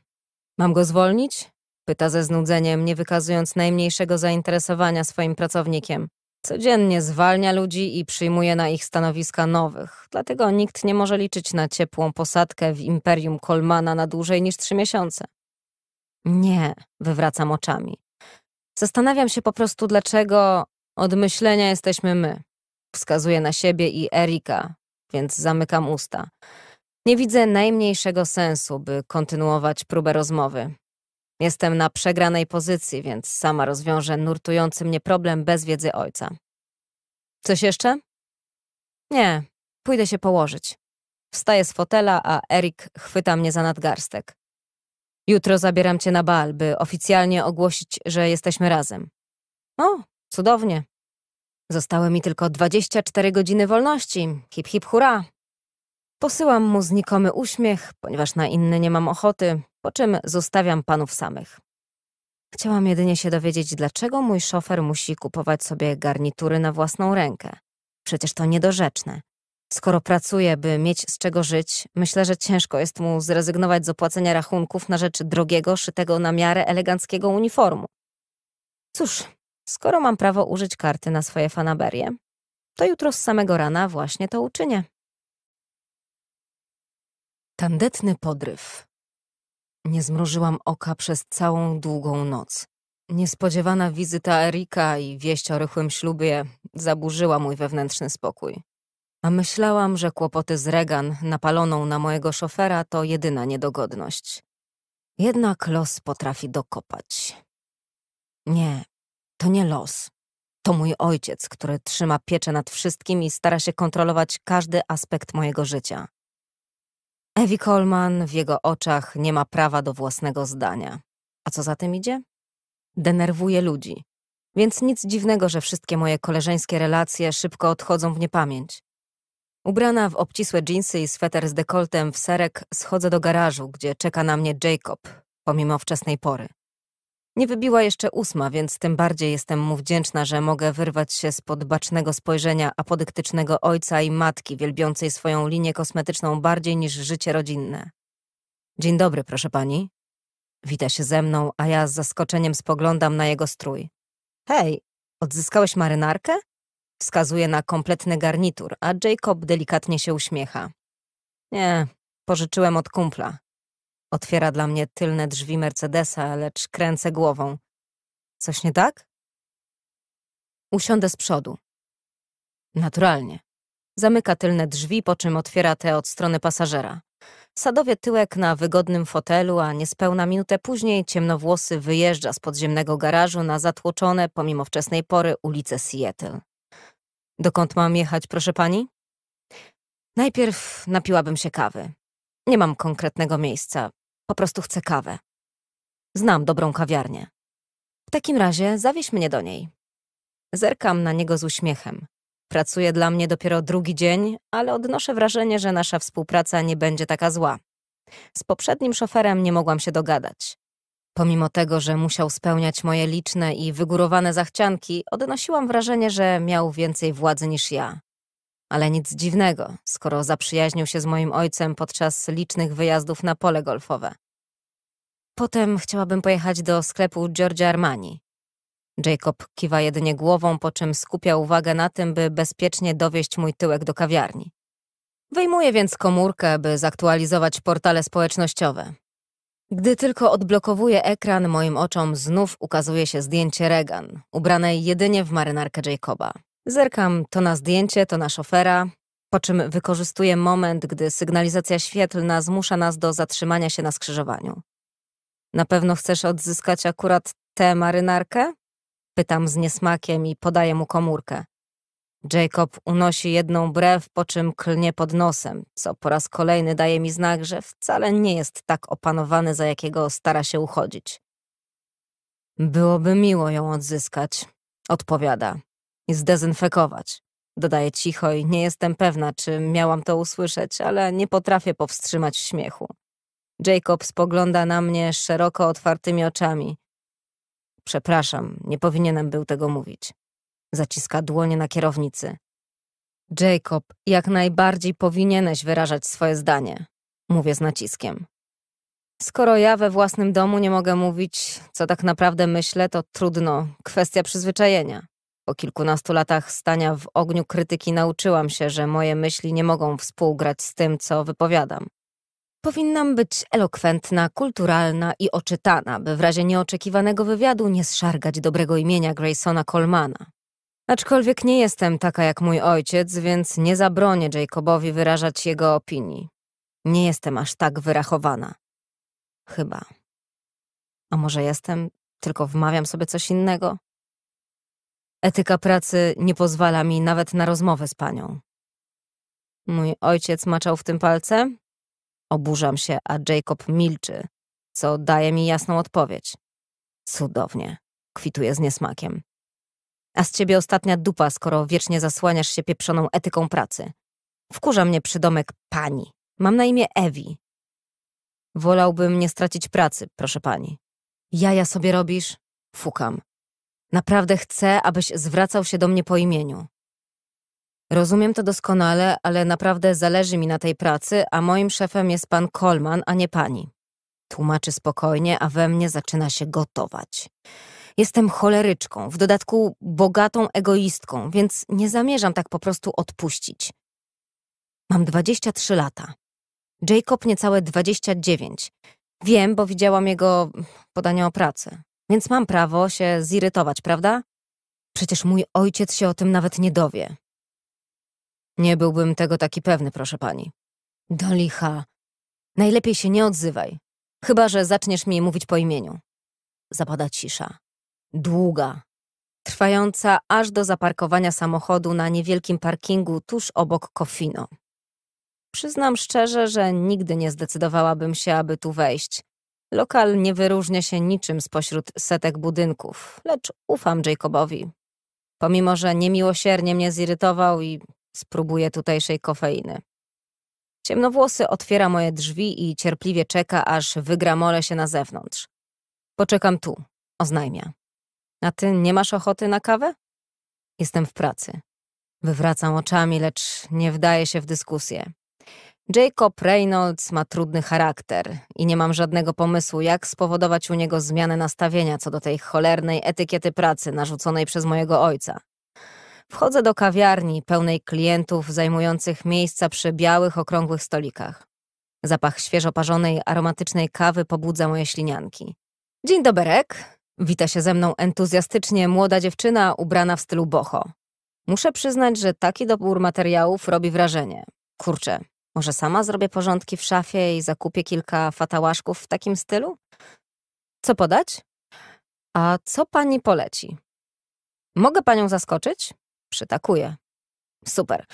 Mam go zwolnić? Pyta ze znudzeniem, nie wykazując najmniejszego zainteresowania swoim pracownikiem. Codziennie zwalnia ludzi i przyjmuje na ich stanowiska nowych, dlatego nikt nie może liczyć na ciepłą posadkę w imperium Kolmana na dłużej niż trzy miesiące. Nie, wywracam oczami. Zastanawiam się po prostu, dlaczego od myślenia jesteśmy my. Wskazuję na siebie i Erika, więc zamykam usta. Nie widzę najmniejszego sensu, by kontynuować próbę rozmowy. Jestem na przegranej pozycji, więc sama rozwiążę nurtujący mnie problem bez wiedzy ojca. Coś jeszcze? Nie, pójdę się położyć. Wstaję z fotela, a Erik chwyta mnie za nadgarstek. Jutro zabieram cię na bal, by oficjalnie ogłosić, że jesteśmy razem. O, cudownie. Zostały mi tylko 24 godziny wolności. Hip hip hura. Posyłam mu znikomy uśmiech, ponieważ na inny nie mam ochoty, po czym zostawiam panów samych. Chciałam jedynie się dowiedzieć, dlaczego mój szofer musi kupować sobie garnitury na własną rękę. Przecież to niedorzeczne. Skoro pracuje, by mieć z czego żyć, myślę, że ciężko jest mu zrezygnować z opłacenia rachunków na rzecz drogiego, szytego na miarę eleganckiego uniformu. Cóż, skoro mam prawo użyć karty na swoje fanaberie, to jutro z samego rana właśnie to uczynię. Tandetny podryw. Nie zmrużyłam oka przez całą długą noc. Niespodziewana wizyta Erika i wieść o rychłym ślubie zaburzyła mój wewnętrzny spokój a myślałam, że kłopoty z Regan napaloną na mojego szofera to jedyna niedogodność. Jednak los potrafi dokopać. Nie, to nie los. To mój ojciec, który trzyma pieczę nad wszystkim i stara się kontrolować każdy aspekt mojego życia. Ewi Coleman w jego oczach nie ma prawa do własnego zdania. A co za tym idzie? Denerwuje ludzi. Więc nic dziwnego, że wszystkie moje koleżeńskie relacje szybko odchodzą w niepamięć. Ubrana w obcisłe dżinsy i sweter z dekoltem w serek schodzę do garażu, gdzie czeka na mnie Jacob, pomimo wczesnej pory. Nie wybiła jeszcze ósma, więc tym bardziej jestem mu wdzięczna, że mogę wyrwać się spod bacznego spojrzenia apodyktycznego ojca i matki wielbiącej swoją linię kosmetyczną bardziej niż życie rodzinne. Dzień dobry, proszę pani. Wita się ze mną, a ja z zaskoczeniem spoglądam na jego strój. Hej, odzyskałeś marynarkę? Wskazuje na kompletny garnitur, a Jacob delikatnie się uśmiecha. Nie, pożyczyłem od kumpla. Otwiera dla mnie tylne drzwi Mercedesa, lecz kręcę głową. Coś nie tak? Usiądę z przodu. Naturalnie. Zamyka tylne drzwi, po czym otwiera te od strony pasażera. Sadowie tyłek na wygodnym fotelu, a niespełna minutę później ciemnowłosy wyjeżdża z podziemnego garażu na zatłoczone, pomimo wczesnej pory, ulice Seattle. Dokąd mam jechać, proszę pani? Najpierw napiłabym się kawy. Nie mam konkretnego miejsca. Po prostu chcę kawę. Znam dobrą kawiarnię. W takim razie zawieź mnie do niej. Zerkam na niego z uśmiechem. Pracuje dla mnie dopiero drugi dzień, ale odnoszę wrażenie, że nasza współpraca nie będzie taka zła. Z poprzednim szoferem nie mogłam się dogadać. Pomimo tego, że musiał spełniać moje liczne i wygórowane zachcianki, odnosiłam wrażenie, że miał więcej władzy niż ja. Ale nic dziwnego, skoro zaprzyjaźnił się z moim ojcem podczas licznych wyjazdów na pole golfowe. Potem chciałabym pojechać do sklepu Giorgio Armani. Jacob kiwa jedynie głową, po czym skupia uwagę na tym, by bezpiecznie dowieść mój tyłek do kawiarni. Wyjmuję więc komórkę, by zaktualizować portale społecznościowe. Gdy tylko odblokowuję ekran, moim oczom znów ukazuje się zdjęcie Regan, ubranej jedynie w marynarkę Jacoba. Zerkam to na zdjęcie, to na szofera, po czym wykorzystuję moment, gdy sygnalizacja świetlna zmusza nas do zatrzymania się na skrzyżowaniu. Na pewno chcesz odzyskać akurat tę marynarkę? Pytam z niesmakiem i podaję mu komórkę. Jacob unosi jedną brew, po czym klnie pod nosem, co po raz kolejny daje mi znak, że wcale nie jest tak opanowany, za jakiego stara się uchodzić. Byłoby miło ją odzyskać, odpowiada. I zdezynfekować. Dodaję cicho i nie jestem pewna, czy miałam to usłyszeć, ale nie potrafię powstrzymać śmiechu. Jacob spogląda na mnie szeroko otwartymi oczami. Przepraszam, nie powinienem był tego mówić zaciska dłonie na kierownicy. Jacob, jak najbardziej powinieneś wyrażać swoje zdanie, mówię z naciskiem. Skoro ja we własnym domu nie mogę mówić, co tak naprawdę myślę, to trudno, kwestia przyzwyczajenia. Po kilkunastu latach stania w ogniu krytyki nauczyłam się, że moje myśli nie mogą współgrać z tym, co wypowiadam. Powinnam być elokwentna, kulturalna i oczytana, by w razie nieoczekiwanego wywiadu nie zszargać dobrego imienia Graysona Colemana. Aczkolwiek nie jestem taka jak mój ojciec, więc nie zabronię Jacobowi wyrażać jego opinii. Nie jestem aż tak wyrachowana. Chyba. A może jestem, tylko wmawiam sobie coś innego? Etyka pracy nie pozwala mi nawet na rozmowę z panią. Mój ojciec maczał w tym palce? Oburzam się, a Jacob milczy, co daje mi jasną odpowiedź. Cudownie, kwituje z niesmakiem. A z ciebie ostatnia dupa, skoro wiecznie zasłaniasz się pieprzoną etyką pracy. Wkurza mnie przydomek pani. Mam na imię Ewi. Wolałbym nie stracić pracy, proszę pani. Jaja sobie robisz? Fukam. Naprawdę chcę, abyś zwracał się do mnie po imieniu. Rozumiem to doskonale, ale naprawdę zależy mi na tej pracy, a moim szefem jest pan Kolman, a nie pani. Tłumaczy spokojnie, a we mnie zaczyna się gotować. Jestem choleryczką, w dodatku bogatą egoistką, więc nie zamierzam tak po prostu odpuścić. Mam 23 lata. Jacob niecałe 29. Wiem, bo widziałam jego podanie o pracę, więc mam prawo się zirytować, prawda? Przecież mój ojciec się o tym nawet nie dowie. Nie byłbym tego taki pewny, proszę pani. Do licha. Najlepiej się nie odzywaj, chyba że zaczniesz mi mówić po imieniu. Zapada cisza. Długa. Trwająca aż do zaparkowania samochodu na niewielkim parkingu tuż obok Kofino. Przyznam szczerze, że nigdy nie zdecydowałabym się, aby tu wejść. Lokal nie wyróżnia się niczym spośród setek budynków, lecz ufam Jacobowi. Pomimo, że niemiłosiernie mnie zirytował i spróbuję tutejszej kofeiny. Ciemnowłosy otwiera moje drzwi i cierpliwie czeka, aż wygramolę się na zewnątrz. Poczekam tu, oznajmia. A ty nie masz ochoty na kawę? Jestem w pracy. Wywracam oczami, lecz nie wdaję się w dyskusję. Jacob Reynolds ma trudny charakter i nie mam żadnego pomysłu, jak spowodować u niego zmianę nastawienia co do tej cholernej etykiety pracy narzuconej przez mojego ojca. Wchodzę do kawiarni pełnej klientów zajmujących miejsca przy białych, okrągłych stolikach. Zapach świeżo parzonej, aromatycznej kawy pobudza moje ślinianki. Dzień doberek, Wita się ze mną entuzjastycznie młoda dziewczyna ubrana w stylu boho. Muszę przyznać, że taki dobór materiałów robi wrażenie. Kurczę, może sama zrobię porządki w szafie i zakupię kilka fatałaszków w takim stylu? Co podać? A co pani poleci? Mogę panią zaskoczyć? Przytakuję. Super.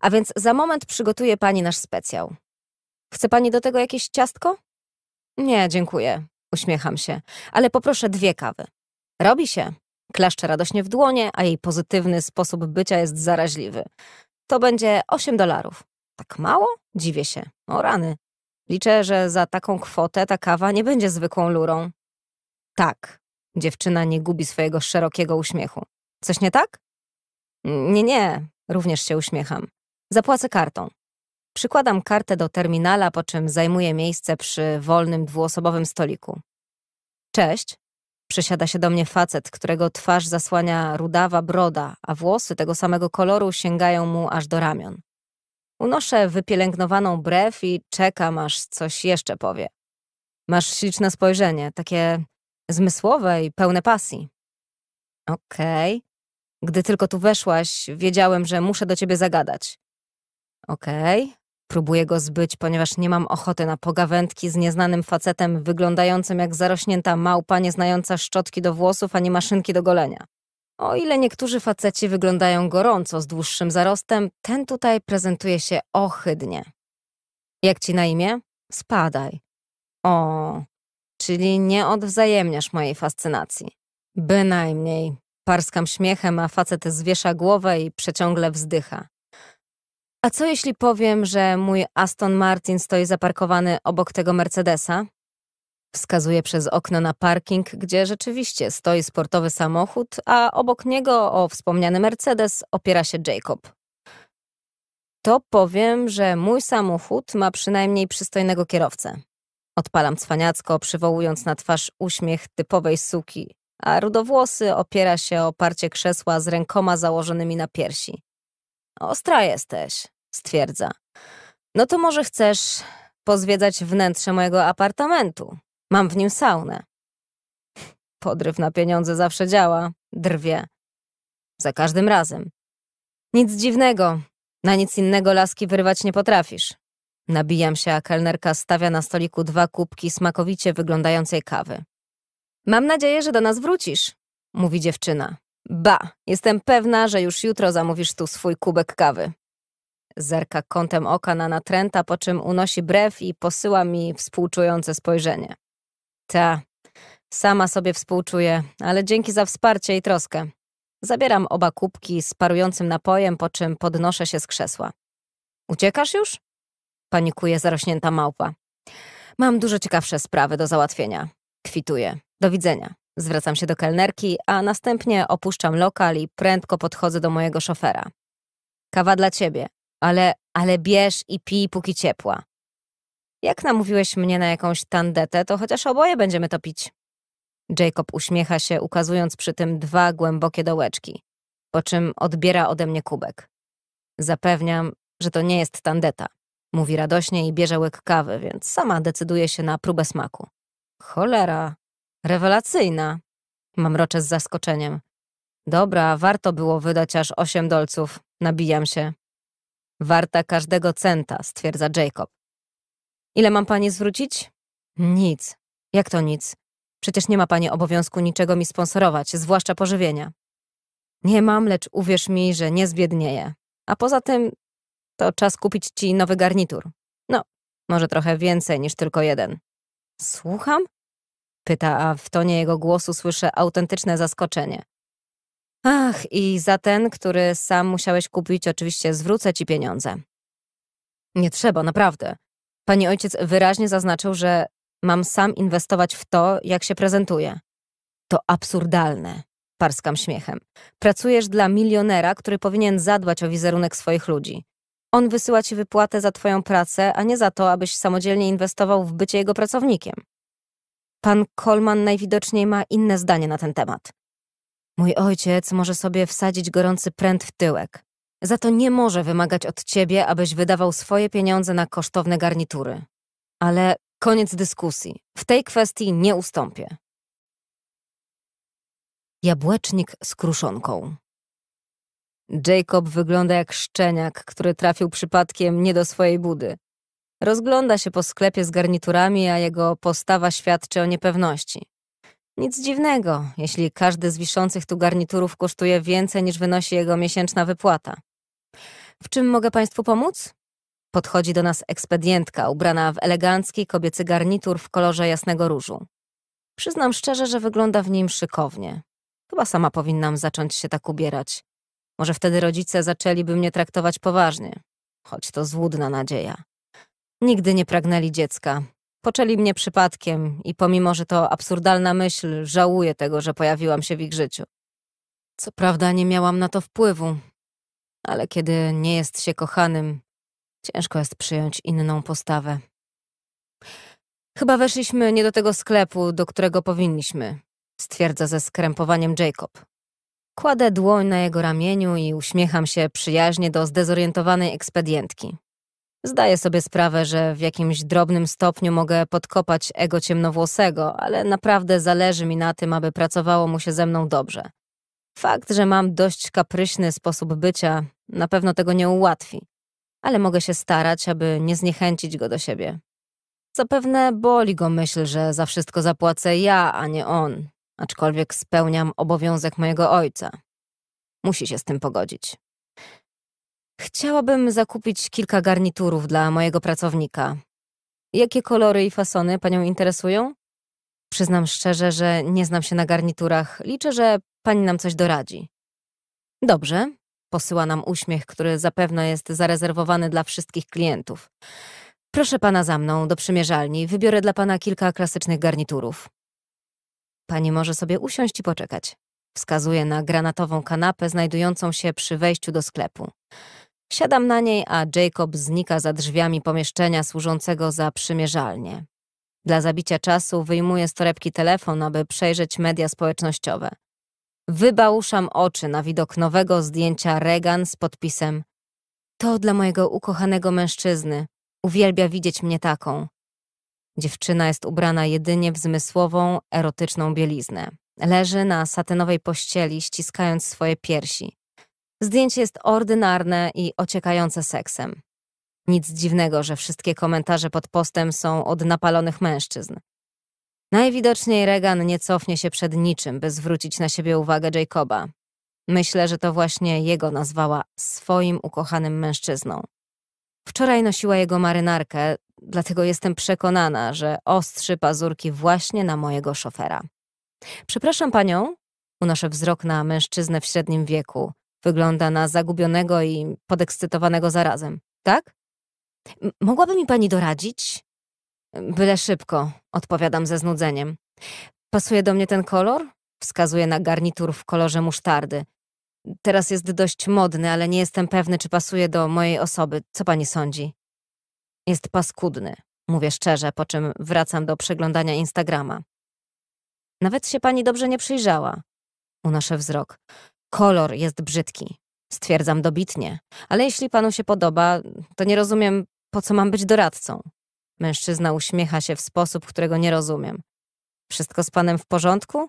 A więc za moment przygotuję pani nasz specjał. Chce pani do tego jakieś ciastko? Nie, dziękuję. Uśmiecham się, ale poproszę dwie kawy. Robi się. Klaszcze radośnie w dłonie, a jej pozytywny sposób bycia jest zaraźliwy. To będzie 8 dolarów. Tak mało? Dziwię się. O rany. Liczę, że za taką kwotę ta kawa nie będzie zwykłą lurą. Tak. Dziewczyna nie gubi swojego szerokiego uśmiechu. Coś nie tak? Nie, nie. Również się uśmiecham. Zapłacę kartą. Przykładam kartę do terminala, po czym zajmuję miejsce przy wolnym dwuosobowym stoliku. Cześć. Przysiada się do mnie facet, którego twarz zasłania rudawa broda, a włosy tego samego koloru sięgają mu aż do ramion. Unoszę wypielęgnowaną brew i czekam, aż coś jeszcze powie. Masz śliczne spojrzenie, takie zmysłowe i pełne pasji. Okej. Okay. Gdy tylko tu weszłaś, wiedziałem, że muszę do ciebie zagadać. Okej, okay. Próbuję go zbyć, ponieważ nie mam ochoty na pogawędki z nieznanym facetem wyglądającym jak zarośnięta małpa, nie znająca szczotki do włosów ani maszynki do golenia. O ile niektórzy faceci wyglądają gorąco z dłuższym zarostem, ten tutaj prezentuje się ohydnie. Jak ci na imię? Spadaj. O, czyli nie odwzajemniasz mojej fascynacji. Bynajmniej. Parskam śmiechem, a facet zwiesza głowę i przeciągle wzdycha. A co jeśli powiem, że mój Aston Martin stoi zaparkowany obok tego Mercedesa? Wskazuje przez okno na parking, gdzie rzeczywiście stoi sportowy samochód, a obok niego o wspomniany Mercedes opiera się Jacob. To powiem, że mój samochód ma przynajmniej przystojnego kierowcę. Odpalam cwaniacko, przywołując na twarz uśmiech typowej suki, a rudowłosy opiera się o parcie krzesła z rękoma założonymi na piersi. Ostra jesteś, stwierdza: No to może chcesz pozwiedzać wnętrze mojego apartamentu? Mam w nim saunę. Podryw na pieniądze zawsze działa, drwie. Za każdym razem. Nic dziwnego, na nic innego laski wyrwać nie potrafisz. Nabijam się, a kelnerka stawia na stoliku dwa kubki smakowicie wyglądającej kawy. Mam nadzieję, że do nas wrócisz, mówi dziewczyna. Ba, jestem pewna, że już jutro zamówisz tu swój kubek kawy. Zerka kątem oka na natręta, po czym unosi brew i posyła mi współczujące spojrzenie. Ta, sama sobie współczuję, ale dzięki za wsparcie i troskę. Zabieram oba kubki z parującym napojem, po czym podnoszę się z krzesła. Uciekasz już? Panikuje zarośnięta małpa. Mam dużo ciekawsze sprawy do załatwienia. Kwituję. Do widzenia. Zwracam się do kelnerki, a następnie opuszczam lokal i prędko podchodzę do mojego szofera. Kawa dla ciebie, ale, ale bierz i pij póki ciepła. Jak namówiłeś mnie na jakąś tandetę, to chociaż oboje będziemy to pić. Jacob uśmiecha się, ukazując przy tym dwa głębokie dołeczki, po czym odbiera ode mnie kubek. Zapewniam, że to nie jest tandeta. Mówi radośnie i bierze łyk kawy, więc sama decyduje się na próbę smaku. Cholera, rewelacyjna. Mamroczę z zaskoczeniem. Dobra, warto było wydać aż osiem dolców. Nabijam się. Warta każdego centa, stwierdza Jacob. Ile mam pani zwrócić? Nic. Jak to nic? Przecież nie ma pani obowiązku niczego mi sponsorować, zwłaszcza pożywienia. Nie mam, lecz uwierz mi, że nie zbiednieję. A poza tym to czas kupić ci nowy garnitur. No, może trochę więcej niż tylko jeden. Słucham? Pyta, a w tonie jego głosu słyszę autentyczne zaskoczenie. Ach, i za ten, który sam musiałeś kupić, oczywiście zwrócę ci pieniądze. Nie trzeba, naprawdę. Pani ojciec wyraźnie zaznaczył, że mam sam inwestować w to, jak się prezentuje. To absurdalne, parskam śmiechem. Pracujesz dla milionera, który powinien zadbać o wizerunek swoich ludzi. On wysyła ci wypłatę za twoją pracę, a nie za to, abyś samodzielnie inwestował w bycie jego pracownikiem. Pan Kolman najwidoczniej ma inne zdanie na ten temat. Mój ojciec może sobie wsadzić gorący pręt w tyłek. Za to nie może wymagać od ciebie, abyś wydawał swoje pieniądze na kosztowne garnitury. Ale koniec dyskusji. W tej kwestii nie ustąpię. Jabłecznik z kruszonką. Jacob wygląda jak szczeniak, który trafił przypadkiem nie do swojej budy. Rozgląda się po sklepie z garniturami, a jego postawa świadczy o niepewności. Nic dziwnego, jeśli każdy z wiszących tu garniturów kosztuje więcej niż wynosi jego miesięczna wypłata. W czym mogę Państwu pomóc? Podchodzi do nas ekspedientka ubrana w elegancki kobiecy garnitur w kolorze jasnego różu. Przyznam szczerze, że wygląda w nim szykownie. Chyba sama powinnam zacząć się tak ubierać. Może wtedy rodzice zaczęliby mnie traktować poważnie. Choć to złudna nadzieja. Nigdy nie pragnęli dziecka, Poczęli mnie przypadkiem i pomimo, że to absurdalna myśl, żałuję tego, że pojawiłam się w ich życiu. Co prawda nie miałam na to wpływu, ale kiedy nie jest się kochanym, ciężko jest przyjąć inną postawę. Chyba weszliśmy nie do tego sklepu, do którego powinniśmy, stwierdza ze skrępowaniem Jacob. Kładę dłoń na jego ramieniu i uśmiecham się przyjaźnie do zdezorientowanej ekspedientki. Zdaję sobie sprawę, że w jakimś drobnym stopniu mogę podkopać ego ciemnowłosego, ale naprawdę zależy mi na tym, aby pracowało mu się ze mną dobrze. Fakt, że mam dość kapryśny sposób bycia, na pewno tego nie ułatwi, ale mogę się starać, aby nie zniechęcić go do siebie. Zapewne boli go myśl, że za wszystko zapłacę ja, a nie on, aczkolwiek spełniam obowiązek mojego ojca. Musi się z tym pogodzić. Chciałabym zakupić kilka garniturów dla mojego pracownika. Jakie kolory i fasony panią interesują? Przyznam szczerze, że nie znam się na garniturach. Liczę, że pani nam coś doradzi. Dobrze. Posyła nam uśmiech, który zapewne jest zarezerwowany dla wszystkich klientów. Proszę pana za mną do przymierzalni. Wybiorę dla pana kilka klasycznych garniturów. Pani może sobie usiąść i poczekać. Wskazuje na granatową kanapę znajdującą się przy wejściu do sklepu. Siadam na niej, a Jacob znika za drzwiami pomieszczenia służącego za przymierzalnię. Dla zabicia czasu wyjmuję z torebki telefon, aby przejrzeć media społecznościowe. Wybałuszam oczy na widok nowego zdjęcia Regan z podpisem To dla mojego ukochanego mężczyzny. Uwielbia widzieć mnie taką. Dziewczyna jest ubrana jedynie w zmysłową, erotyczną bieliznę. Leży na satynowej pościeli, ściskając swoje piersi. Zdjęcie jest ordynarne i ociekające seksem. Nic dziwnego, że wszystkie komentarze pod postem są od napalonych mężczyzn. Najwidoczniej Regan nie cofnie się przed niczym, by zwrócić na siebie uwagę Jacoba. Myślę, że to właśnie jego nazwała swoim ukochanym mężczyzną. Wczoraj nosiła jego marynarkę, dlatego jestem przekonana, że ostrzy pazurki właśnie na mojego szofera. Przepraszam panią, unoszę wzrok na mężczyznę w średnim wieku, Wygląda na zagubionego i podekscytowanego zarazem, tak? Mogłaby mi pani doradzić? Byle szybko, odpowiadam ze znudzeniem. Pasuje do mnie ten kolor? Wskazuje na garnitur w kolorze musztardy. Teraz jest dość modny, ale nie jestem pewny, czy pasuje do mojej osoby. Co pani sądzi? Jest paskudny, mówię szczerze, po czym wracam do przeglądania Instagrama. Nawet się pani dobrze nie przyjrzała. Unoszę wzrok. Kolor jest brzydki, stwierdzam dobitnie, ale jeśli panu się podoba, to nie rozumiem, po co mam być doradcą. Mężczyzna uśmiecha się w sposób, którego nie rozumiem. Wszystko z panem w porządku?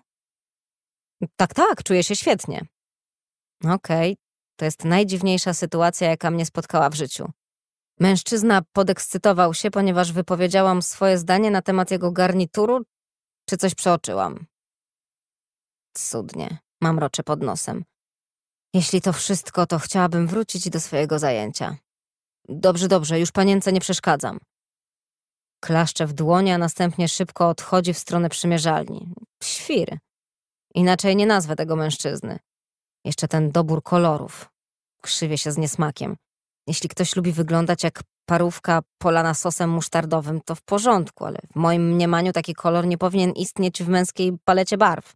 Tak, tak, czuję się świetnie. Okej, okay. to jest najdziwniejsza sytuacja, jaka mnie spotkała w życiu. Mężczyzna podekscytował się, ponieważ wypowiedziałam swoje zdanie na temat jego garnituru, czy coś przeoczyłam. Cudnie, mam rocze pod nosem. Jeśli to wszystko, to chciałabym wrócić do swojego zajęcia. Dobrze, dobrze, już panience nie przeszkadzam. Klaszcze w dłonie, a następnie szybko odchodzi w stronę przymierzalni. Świr. Inaczej nie nazwę tego mężczyzny. Jeszcze ten dobór kolorów. Krzywie się z niesmakiem. Jeśli ktoś lubi wyglądać jak parówka polana sosem musztardowym, to w porządku, ale w moim mniemaniu taki kolor nie powinien istnieć w męskiej palecie barw.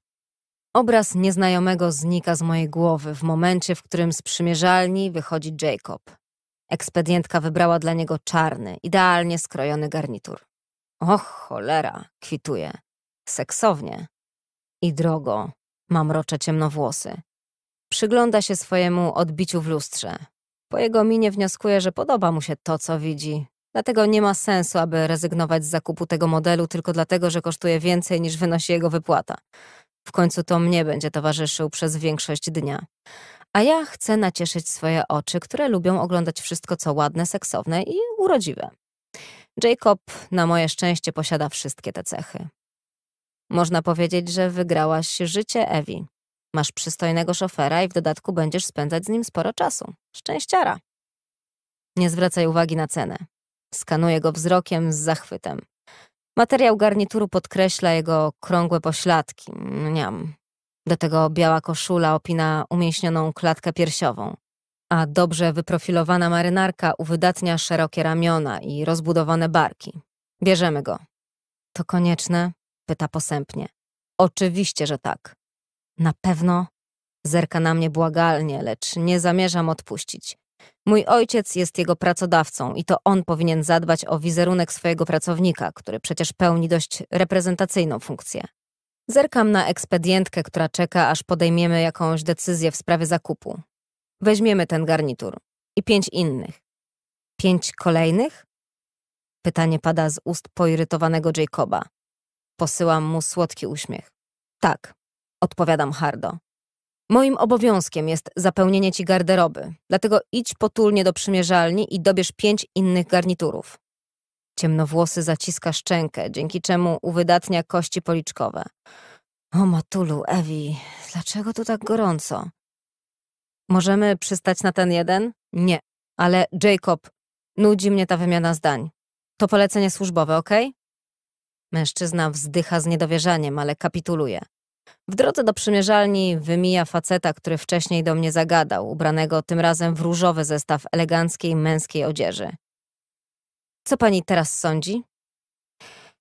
Obraz nieznajomego znika z mojej głowy w momencie, w którym z przymierzalni wychodzi Jacob. Ekspedientka wybrała dla niego czarny, idealnie skrojony garnitur. Och, cholera, kwituje. Seksownie. I drogo, mam rocze ciemnowłosy. Przygląda się swojemu odbiciu w lustrze. Po jego minie wnioskuje, że podoba mu się to, co widzi. Dlatego nie ma sensu, aby rezygnować z zakupu tego modelu tylko dlatego, że kosztuje więcej niż wynosi jego wypłata. W końcu to mnie będzie towarzyszył przez większość dnia. A ja chcę nacieszyć swoje oczy, które lubią oglądać wszystko, co ładne, seksowne i urodziwe. Jacob na moje szczęście posiada wszystkie te cechy. Można powiedzieć, że wygrałaś życie Ewi. Masz przystojnego szofera i w dodatku będziesz spędzać z nim sporo czasu. Szczęściara. Nie zwracaj uwagi na cenę. Skanuję go wzrokiem z zachwytem. Materiał garnituru podkreśla jego krągłe pośladki. Niam. Do tego biała koszula opina umieśnioną klatkę piersiową, a dobrze wyprofilowana marynarka uwydatnia szerokie ramiona i rozbudowane barki. Bierzemy go. To konieczne? pyta posępnie. Oczywiście, że tak. Na pewno? Zerka na mnie błagalnie, lecz nie zamierzam odpuścić. Mój ojciec jest jego pracodawcą i to on powinien zadbać o wizerunek swojego pracownika, który przecież pełni dość reprezentacyjną funkcję. Zerkam na ekspedientkę, która czeka, aż podejmiemy jakąś decyzję w sprawie zakupu. Weźmiemy ten garnitur i pięć innych. Pięć kolejnych? Pytanie pada z ust poirytowanego Jacoba. Posyłam mu słodki uśmiech. Tak, odpowiadam hardo. Moim obowiązkiem jest zapełnienie ci garderoby, dlatego idź potulnie do przymierzalni i dobierz pięć innych garniturów. Ciemnowłosy zaciska szczękę, dzięki czemu uwydatnia kości policzkowe. O matulu, Ewi, dlaczego tu tak gorąco? Możemy przystać na ten jeden? Nie, ale Jacob, nudzi mnie ta wymiana zdań. To polecenie służbowe, ok? Mężczyzna wzdycha z niedowierzaniem, ale kapituluje. W drodze do przymierzalni wymija faceta, który wcześniej do mnie zagadał, ubranego tym razem w różowy zestaw eleganckiej męskiej odzieży. Co pani teraz sądzi?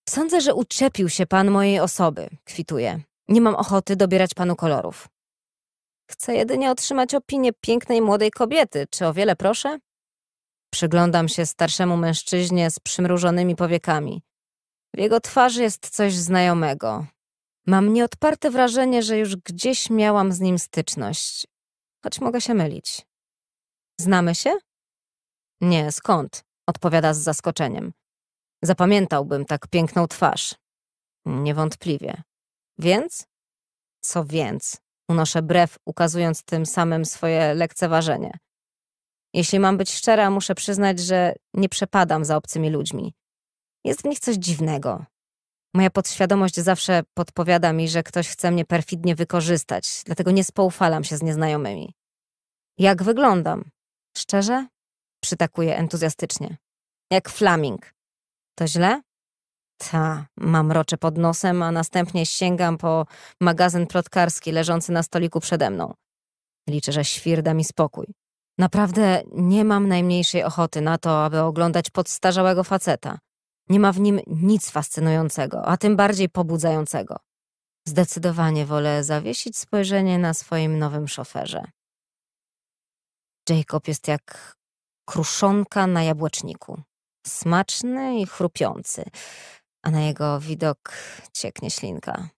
Sądzę, że uczepił się pan mojej osoby, kwituje. Nie mam ochoty dobierać panu kolorów. Chcę jedynie otrzymać opinię pięknej młodej kobiety. Czy o wiele proszę? Przyglądam się starszemu mężczyźnie z przymrużonymi powiekami. W jego twarzy jest coś znajomego. Mam nieodparte wrażenie, że już gdzieś miałam z nim styczność, choć mogę się mylić. Znamy się? Nie, skąd? Odpowiada z zaskoczeniem. Zapamiętałbym tak piękną twarz. Niewątpliwie. Więc? Co więc? Unoszę brew, ukazując tym samym swoje lekceważenie. Jeśli mam być szczera, muszę przyznać, że nie przepadam za obcymi ludźmi. Jest w nich coś dziwnego, Moja podświadomość zawsze podpowiada mi, że ktoś chce mnie perfidnie wykorzystać, dlatego nie spoufalam się z nieznajomymi. Jak wyglądam? Szczerze? Przytakuje entuzjastycznie. Jak flaming. To źle? Ta, mam rocze pod nosem, a następnie sięgam po magazyn plotkarski leżący na stoliku przede mną. Liczę, że świr da mi spokój. Naprawdę nie mam najmniejszej ochoty na to, aby oglądać podstarzałego faceta. Nie ma w nim nic fascynującego, a tym bardziej pobudzającego. Zdecydowanie wolę zawiesić spojrzenie na swoim nowym szoferze. Jacob jest jak kruszonka na jabłeczniku. Smaczny i chrupiący, a na jego widok cieknie ślinka.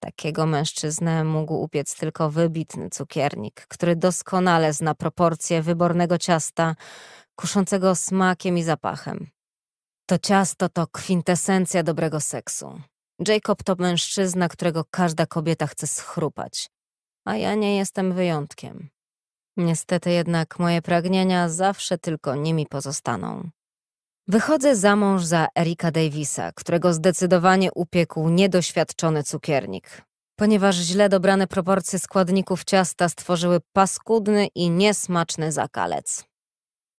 Takiego mężczyznę mógł upiec tylko wybitny cukiernik, który doskonale zna proporcje wybornego ciasta, kuszącego smakiem i zapachem. To ciasto to kwintesencja dobrego seksu. Jacob to mężczyzna, którego każda kobieta chce schrupać. A ja nie jestem wyjątkiem. Niestety jednak moje pragnienia zawsze tylko nimi pozostaną. Wychodzę za mąż za Erika Davisa, którego zdecydowanie upiekł niedoświadczony cukiernik, ponieważ źle dobrane proporcje składników ciasta stworzyły paskudny i niesmaczny zakalec.